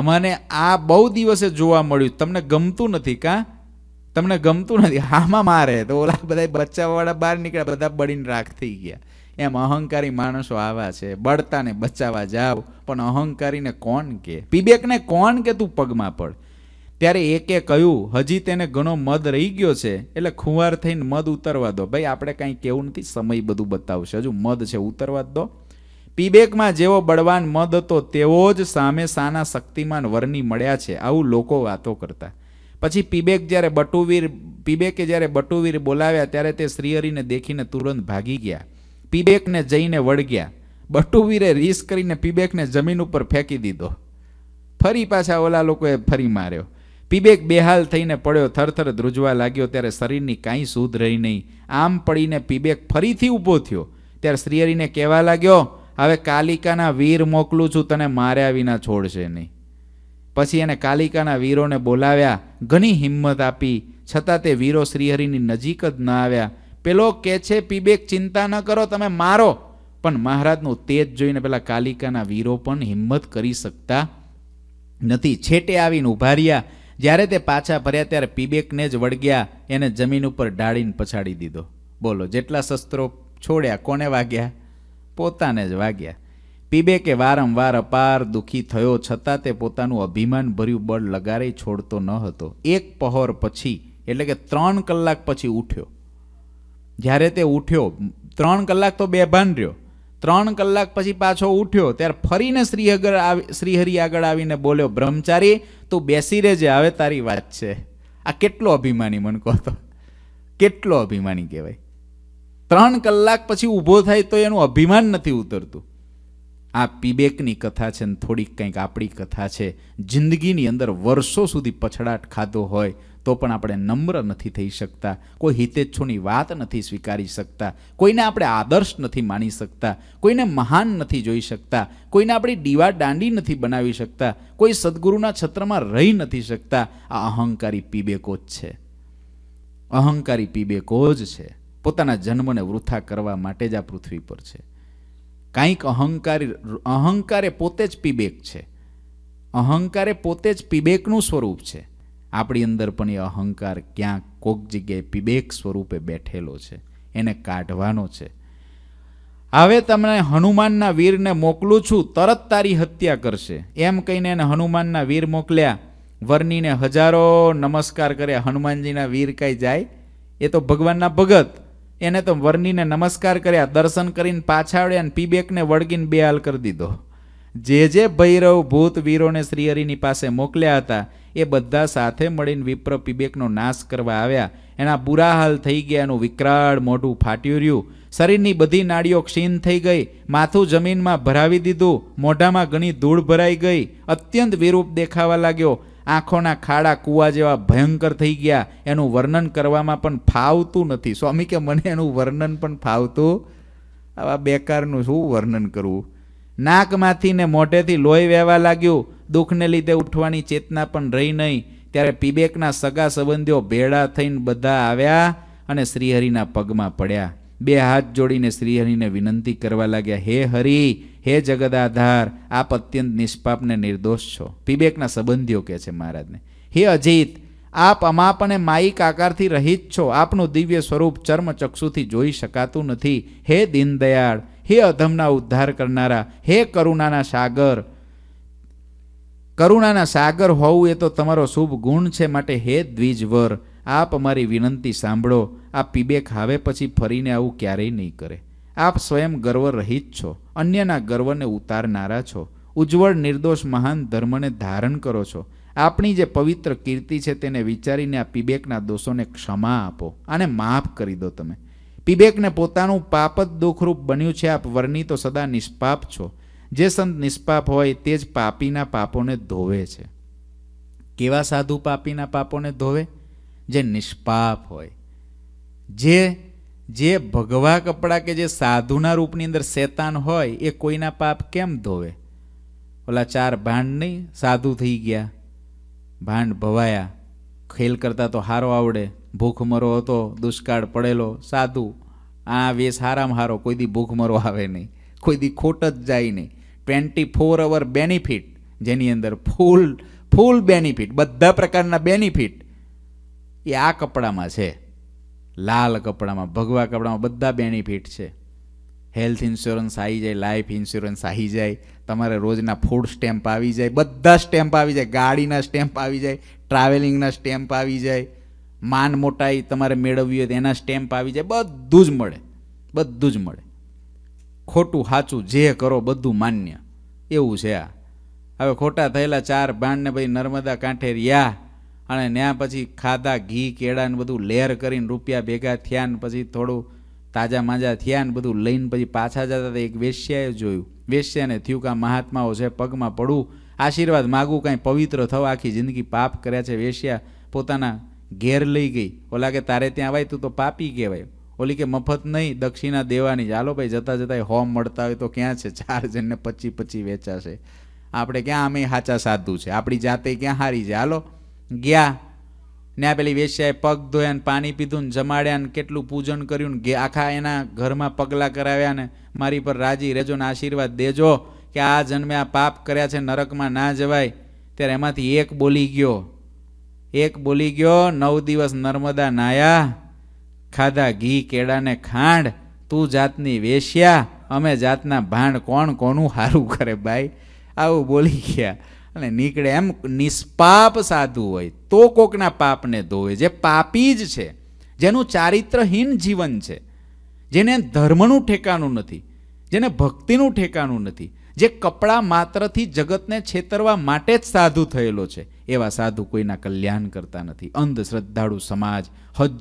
અમને આ બહુ દિવસે જોવા મળ્યું તમને ગમતું નથી કાં તમને ગમતું નથી હામાં મારે તો ઓલા બધા બચ્ચાવાળા બહાર નીકળ્યા બધા બળીને રાખ થઈ ગયા એમ અહંકારી માણસો આવા છે બળતાને બચાવવા જાવ પણ અહંકારીને કોણ કે પીબેકને કોણ કે તું પગમાં પડ ત્યારે એકે કહ્યું હજી તેને ઘણો મદ રહી ગયો છે એટલે ખુવાર થઈને મદ ઉતરવા દો ભાઈ આપણે કાંઈ કેવું નથી સમય બધું બતાવશે હજુ મદ છે ઉતરવા દો પીબેકમાં જેવો બળવાન મદ હતો તેવો જ સામે સાના શક્તિમાન વરની મળ્યા છે આવું લોકો વાતો કરતા પછી પીબેક જ્યારે બટુવીર પીબેકે જ્યારે બટુવીર બોલાવ્યા ત્યારે તે શ્રીહરિને દેખીને તુરંત ભાગી ગયા પીબેકને જઈને વળગ્યા બટુવીરે રીસ કરીને પીબેકને જમીન ઉપર ફેંકી દીધો ફરી પાછા ઓલા લોકોએ ફરી માર્યો પીબેક બેહાલ થઈને પડ્યો થરથર ધ્રુજવા લાગ્યો ત્યારે શરીરની કાંઈ સુધ રહી નહીં આમ પડીને પીબેક ફરીથી ઊભો થયો ત્યારે શ્રીહરિને કહેવા લાગ્યો હવે કાલિકાના વીર મોકલું છું તને માર્યા વિના છોડશે નહીં પછી એને કાલિકાના વીરોને બોલાવ્યા ઘણી હિંમત આપી છતાં તે વીરો શ્રીહરિની નજીક જ ન આવ્યા પેલો કે છે પીબેક ચિંતા ન કરો તમે મારો પણ મહારાજનું તેજ જોઈને પેલા કાલિકાના વીરો પણ હિંમત કરી શકતા નથી છેટે આવીને ઉભા રહ્યા જ્યારે તે પાછા ફર્યા ત્યારે પીબેકને જ વળગ્યા એને જમીન ઉપર ડાળીને પછાડી દીધો બોલો જેટલા શસ્ત્રો છોડ્યા કોને વાગ્યા પોતાને જ વાગ્યા પીબેકે વારંવાર અપાર દુઃખી થયો છતાં તે પોતાનું અભિમાન ભર્યું બળ લગાડી છોડતો ન હતો એક પહોર પછી એટલે કે ત્રણ કલાક પછી ઉઠ્યો જ્યારે તે ઉઠ્યો ત્રણ કલાક તો બેભાન રહ્યો ત્રણ કલાક પછી પાછો ઉઠ્યો ત્યારે ફરીને શ્રીહગર શ્રીહરિ આગળ આવીને બોલ્યો બ્રહ્મચારી તું બેસી રહેજે હવે તારી વાત છે આ કેટલો અભિમાની મને કહો તો કેટલો અભિમાની કહેવાય ત્રણ કલાક પછી ઊભો થાય તો એનું અભિમાન નથી ઉતરતું આ પીબેકની કથા છે ને થોડીક કંઈક આપણી કથા છે જિંદગીની અંદર વર્ષો સુધી પછડાટ ખાધો હોય તો પણ આપણે નમ્ર નથી થઈ શકતા કોઈ હિતેચ્છુની વાત નથી સ્વીકારી શકતા કોઈને આપણે આદર્શ નથી માની શકતા કોઈને મહાન નથી જોઈ શકતા કોઈને આપણી દીવા દાંડી નથી બનાવી શકતા કોઈ સદગુરુના છત્રમાં રહી નથી શકતા આ અહંકારી પીબેકો જ છે અહંકારી પીબેકો જ છે પોતાના જન્મને વૃથા કરવા માટે જ આ પૃથ્વી પર છે કાંઈક અહંકારી અહંકારે પોતે જ પીબેક છે અહંકારે પોતે જ પીબેકનું સ્વરૂપ છે આપણી અંદર પણ એ અહંકાર ક્યાંક કોક જગ્યાએ પીબેક સ્વરૂપે બેઠેલો છે એને કાઢવાનો છે હવે તમને હનુમાનના વીરને મોકલું છું તરત તારી હત્યા કરશે એમ કહીને એને હનુમાનના વીર મોકલ્યા વર્નીને હજારો નમસ્કાર કર્યા હનુમાનજીના વીર કાંઈ જાય એ તો ભગવાનના ભગત એને તો વર્નીને નમસ્કાર કર્યા દર્શન કરીને પાછા આવ્યા પીબેકને વળગીને બેહાલ કરી દીધો જે જે ભૈરવ ભૂત વીરોને શ્રીહરિની પાસે મોકલ્યા હતા એ બધા સાથે મળીને વિપ્ર પીબેકનો નાશ કરવા આવ્યા એના બુરા હાલ થઈ ગયા એનું વિકરાળ મોઢું ફાટ્યું રહ્યું શરીરની બધી નાડીઓ ક્ષીણ થઈ ગઈ માથું જમીનમાં ભરાવી દીધું મોઢામાં ઘણી ધૂળ ભરાઈ ગઈ અત્યંત વિરૂપ દેખાવા લાગ્યો આંખોના ખાડા કૂવા જેવા ભયંકર થઈ ગયા એનું વર્ણન કરવામાં પણ ફાવતું નથી સ્વામી કે મને એનું વર્ણન પણ ફાવતું આવા બેકારનું શું વર્ણન કરવું નાકમાંથી ને મોઢેથી લોહી વહેવા લાગ્યું દુઃખને લીધે ઉઠવાની ચેતના પણ રહી નહીં ત્યારે પીબેકના સગા સંબંધીઓ ભેળા થઈને બધા આવ્યા અને શ્રીહરિના પગમાં પડ્યા બે હાથ જોડીને શ્રીહરિને વિનંતી કરવા લાગ્યા હે હરિ હે જગદાધાર આપ અત્યંત નિષ્પાપ ને નિર્દોષ છો પીબેકના સંબંધીઓ કહે છે મહારાજને હે અજીત આપ અમાપ અને માઈક આકારથી રહિત છો આપનું દિવ્ય સ્વરૂપ ચર્મ ચક્ષુથી જોઈ શકાતું નથી હે દીનદયાળ હે અધમના ઉદ્ધાર કરનારા હે કરુણાના સાગર કરુણાના સાગર હોવું એ તો તમારો શુભ ગુણ છે માટે હે દ્વિજવર આપ અમારી વિનંતી સાંભળો આ પીબેક હવે પછી ફરીને આવું ક્યારેય નહીં કરે આપ સ્વયં ગર્વ રહિત છો અન્યના ગર્વને ઉતારનારા છો ઉજ્જવળ નિર્દોષ મહાન ધર્મને ધારણ કરો છો આપણી જે પવિત્ર કીર્તિ છે તેને વિચારીને આ પીબેકના દોષોને ક્ષમા આપો આને માફ કરી દો તમે પીબેકને પોતાનું પાપ જ દુઃખરૂપ બન્યું છે આપ વરની તો સદા નિષ્પાપ છો જે સંત નિષ્પાપ હોય તે જ પાપીના પાપોને ધોવે છે કેવા સાધુ પાપીના પાપોને ધોવે જે નિષ્પાપ હોય જે જે ભગવા કપડાં કે જે સાધુના રૂપની અંદર શેતાન હોય એ કોઈના પાપ કેમ ધોવે ઓલા ચાર ભાંડ નહીં સાધુ થઈ ગયા ભાંડ ભવાયા ખેલ કરતા તો હારો આવડે ભૂખમરો હતો દુષ્કાળ પડેલો સાધુ આ વેશ હારામાં હારો કોઈ દી ભૂખમરો આવે નહીં કોઈ દી ખોટ જ જાય નહીં ટ્વેન્ટી ફોર અવર બેનિફિટ જેની અંદર ફૂલ ફૂલ બેનિફિટ બધા પ્રકારના બેનિફિટ એ આ કપડામાં છે લાલ કપડામાં ભગવા કપડામાં બધા બેનિફિટ છે હેલ્થ ઇન્સ્યોરન્સ આવી જાય લાઈફ ઇન્સ્યોરન્સ આવી જાય તમારે રોજના ફૂડ સ્ટેમ્પ આવી જાય બધા સ્ટેમ્પ આવી જાય ગાડીના સ્ટેમ્પ આવી જાય ટ્રાવેલિંગના સ્ટેમ્પ આવી જાય માન મોટાઈ તમારે મેળવવી હોય એના સ્ટેમ્પ આવી જાય બધું જ મળે બધું જ મળે ખોટું સાચું જે કરો બધું માન્ય એવું છે આ હવે ખોટા થયેલા ચાર ભાણને પછી નર્મદા કાંઠે રહ્યા અને ત્યાં પછી ખાધા ઘી કેળા ને બધું લેર કરીને રૂપિયા ભેગા થયા ને પછી થોડું તાજા માજા થયા ને બધું લઈને પછી પાછા જતા એક વેશ્યાએ જોયું વેશ્યાને થયું કે આ મહાત્માઓ છે પગમાં પડવું આશીર્વાદ માગું કાંઈ પવિત્ર થવા આખી જિંદગી પાપ કર્યા છે વેશ્યા પોતાના ઘેર લઈ ગઈ ઓલા કે તારે ત્યાં આવાય તું તો પાપી કહેવાય ઓલી કે મફત નહીં દક્ષિણા દેવાની જ ચાલો ભાઈ જતા જતા હોમ મળતા હોય તો ક્યાં છે ચાર જણને પચી પચી વેચાશે આપણે ક્યાં અમે સાચા સાધુ છે આપણી જાતે ક્યાં હારી છે હાલો ગયા ને આ પેલી વેશ્યાએ પગ ધોયા ને પાણી પીધું ને જમાડ્યા ને કેટલું પૂજન કર્યું ને આખા એના ઘરમાં પગલાં કરાવ્યા ને મારી પર રાજી રહેજો ને આશીર્વાદ દેજો કે આ જન્મે આ પાપ કર્યા છે નરકમાં ના જવાય ત્યારે એમાંથી એક બોલી ગયો એક બોલી ગયો નવ દિવસ નર્મદા નાયા ખાધા ઘી કેળાને ખાંડ તું જાતની વેશ્યા અમે જાતના ભાંડ કોણ કોનું સારું કરે ભાઈ આવું બોલી ગયા અને નીકળે એમ નિષ્પાપ સાધુ હોય તો કોકના પાપને ધોવે જે પાપી જ છે જેનું ચારિત્રહીન જીવન છે જેને ધર્મનું ઠેકાણું નથી જેને ભક્તિનું ઠેકાણું નથી જે કપડાં માત્રથી જગતને છેતરવા માટે જ સાધુ થયેલો છે એવા સાધુ કોઈના કલ્યાણ કરતા નથી અંધશ્રદ્ધાળુ સમાજ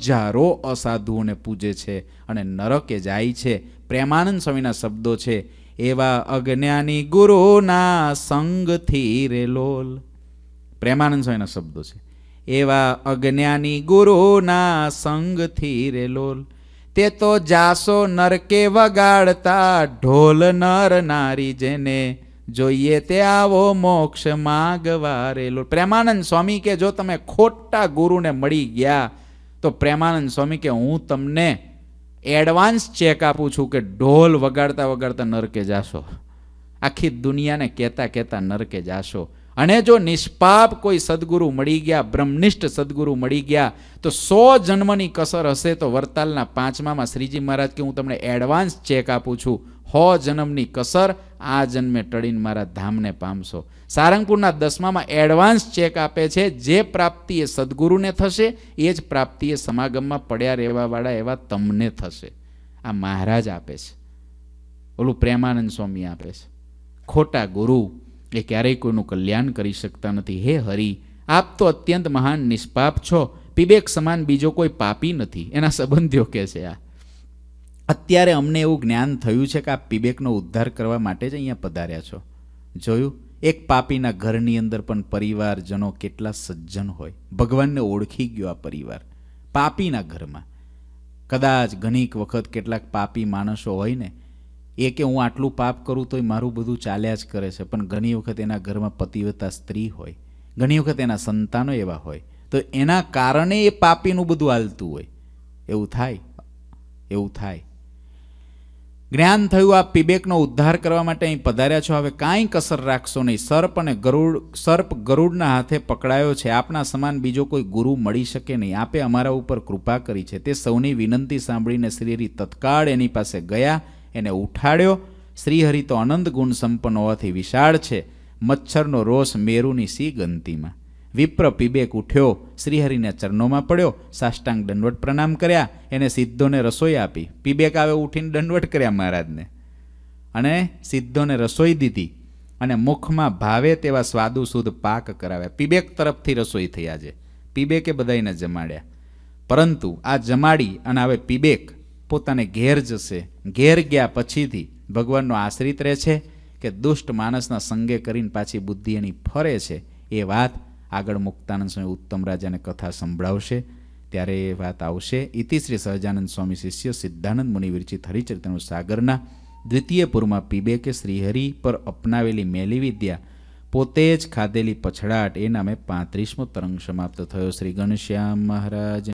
હજારો અસાધુઓને પૂજે છે અને નરકે જાય છે પ્રેમાનંદ સ્વામીના શબ્દો છે એવા અજ્ઞાની ગુરુના સંગથી રે લોલ પ્રેમાનંદ સ્વામીના શબ્દો છે એવા અજ્ઞાની ગુરુના સંગથી રે લોલ તે તો જાસો નરકે વગાડતા ઢોલ નર નારી જેને જોઈએ તે આવો મોક્ષ માગવા રે પ્રેમાનંદ સ્વામી કે જો તમે ખોટા ગુરુને મળી ગયા તો પ્રેમાનંદ સ્વામી કે હું તમને એડવાન્સ ચેક આપું છું કે ઢોલ વગાડતા વગાડતા નરકે જાશો આખી દુનિયાને કહેતા કહેતા નરકે જાશો અને જો નિષ્પાપ કોઈ સદગુરુ મળી ગયા બ્રહ્મનિષ્ઠ સદગુરુ મળી ગયા તો સો જન્મની કસર હશે તો વરતાલના પાંચમામાં શ્રીજી મહારાજ કે હું તમને એડવાન્સ ચેક આપું છું હો જન્મની કસર આ જન્મે ટળીને મારા ધામને પામશો સારંગપુરના દસમામાં એડવાન્સ ચેક આપે છે જે પ્રાપ્તિ એ સદગુરુને થશે એ જ પ્રાપ્તિ એ સમાગમમાં પડ્યા રહેવાવાળા એવા તમને થશે આ મહારાજ આપે છે ઓલું પ્રેમાનંદ સ્વામી આપે છે ખોટા ગુરુ એ ક્યારેય કોઈનું કલ્યાણ કરી શકતા નથી હે હરિ આપ તો અત્યંત મહાન નિષ્પાપ છો પીબેક સમાન બીજો કોઈ પાપી નથી એના સંબંધીઓ કહે છે આ અત્યારે અમને એવું જ્ઞાન થયું છે કે આ પીબેકનો ઉદ્ધાર કરવા માટે જ અહીંયા પધાર્યા છો જોયું એક પાપીના ઘરની અંદર પણ પરિવારજનો કેટલા સજ્જન હોય ભગવાનને ઓળખી ગયો આ પરિવાર પાપીના ઘરમાં કદાચ ઘણીક વખત કેટલાક પાપી માણસો હોય ને એ કે હું આટલું પાપ કરું તોય મારું બધું ચાલ્યા જ કરે છે પણ ઘણી વખત એના ઘરમાં પતિવતા સ્ત્રી હોય ઘણી વખત એના સંતાનો એવા હોય તો એના કારણે એ પાપીનું બધું હાલતું હોય એવું થાય એવું થાય જ્ઞાન થયું આ પીબેકનો ઉદ્ધાર કરવા માટે અહીં પધાર્યા છો હવે કાંઈ કસર રાખશો નહીં સર્પ અને ગરુડ સર્પ ગરુડના હાથે પકડાયો છે આપના સમાન બીજો કોઈ ગુરુ મળી શકે નહીં આપે અમારા ઉપર કૃપા કરી છે તે સૌની વિનંતી સાંભળીને શ્રીહરિ તત્કાળ એની પાસે ગયા એને ઉઠાડ્યો શ્રીહરિ તો અનંત ગુણ સંપન્ન હોવાથી વિશાળ છે મચ્છરનો રોષ મેરુની સી ગંતીમાં વિપ્ર પીબેક ઉઠ્યો શ્રીહરિને ચરણોમાં પડ્યો સાષ્ટાંગ દંડવટ પ્રણામ કર્યા એને સિદ્ધોને રસોઈ આપી પીબેક આવે ઉઠીને દંડવટ કર્યા મહારાજને અને સિદ્ધોને રસોઈ દીધી અને મુખમાં ભાવે તેવા સ્વાદુ સુદ પાક કરાવ્યા પીબેક તરફથી રસોઈ થઈ આજે પીબેકે બધાને જમાડ્યા પરંતુ આ જમાડી અને હવે પીબેક પોતાને ઘેર જશે ઘેર ગયા પછીથી ભગવાનનો આશ્રિત રહે છે કે દુષ્ટ માણસના સંગે કરીને પાછી બુદ્ધિ એની ફરે છે એ વાત આગળ મુક્તાનંદ સ્વામી ઉત્તમ રાજાને કથા સંભળાવશે ત્યારે એ વાત આવશે ઇતિ શ્રી સહજાનંદ સ્વામી શિષ્ય સિદ્ધાનંદ મુનિ વિરચિત હરિચરિત્રનું સાગરના દ્વિતીય પૂરમાં કે શ્રીહરિ પર અપનાવેલી મેલી વિદ્યા પોતે જ ખાધેલી પછડાટ એ નામે પાંત્રીસમો તરંગ સમાપ્ત થયો શ્રી ઘનશ્યામ મહારાજ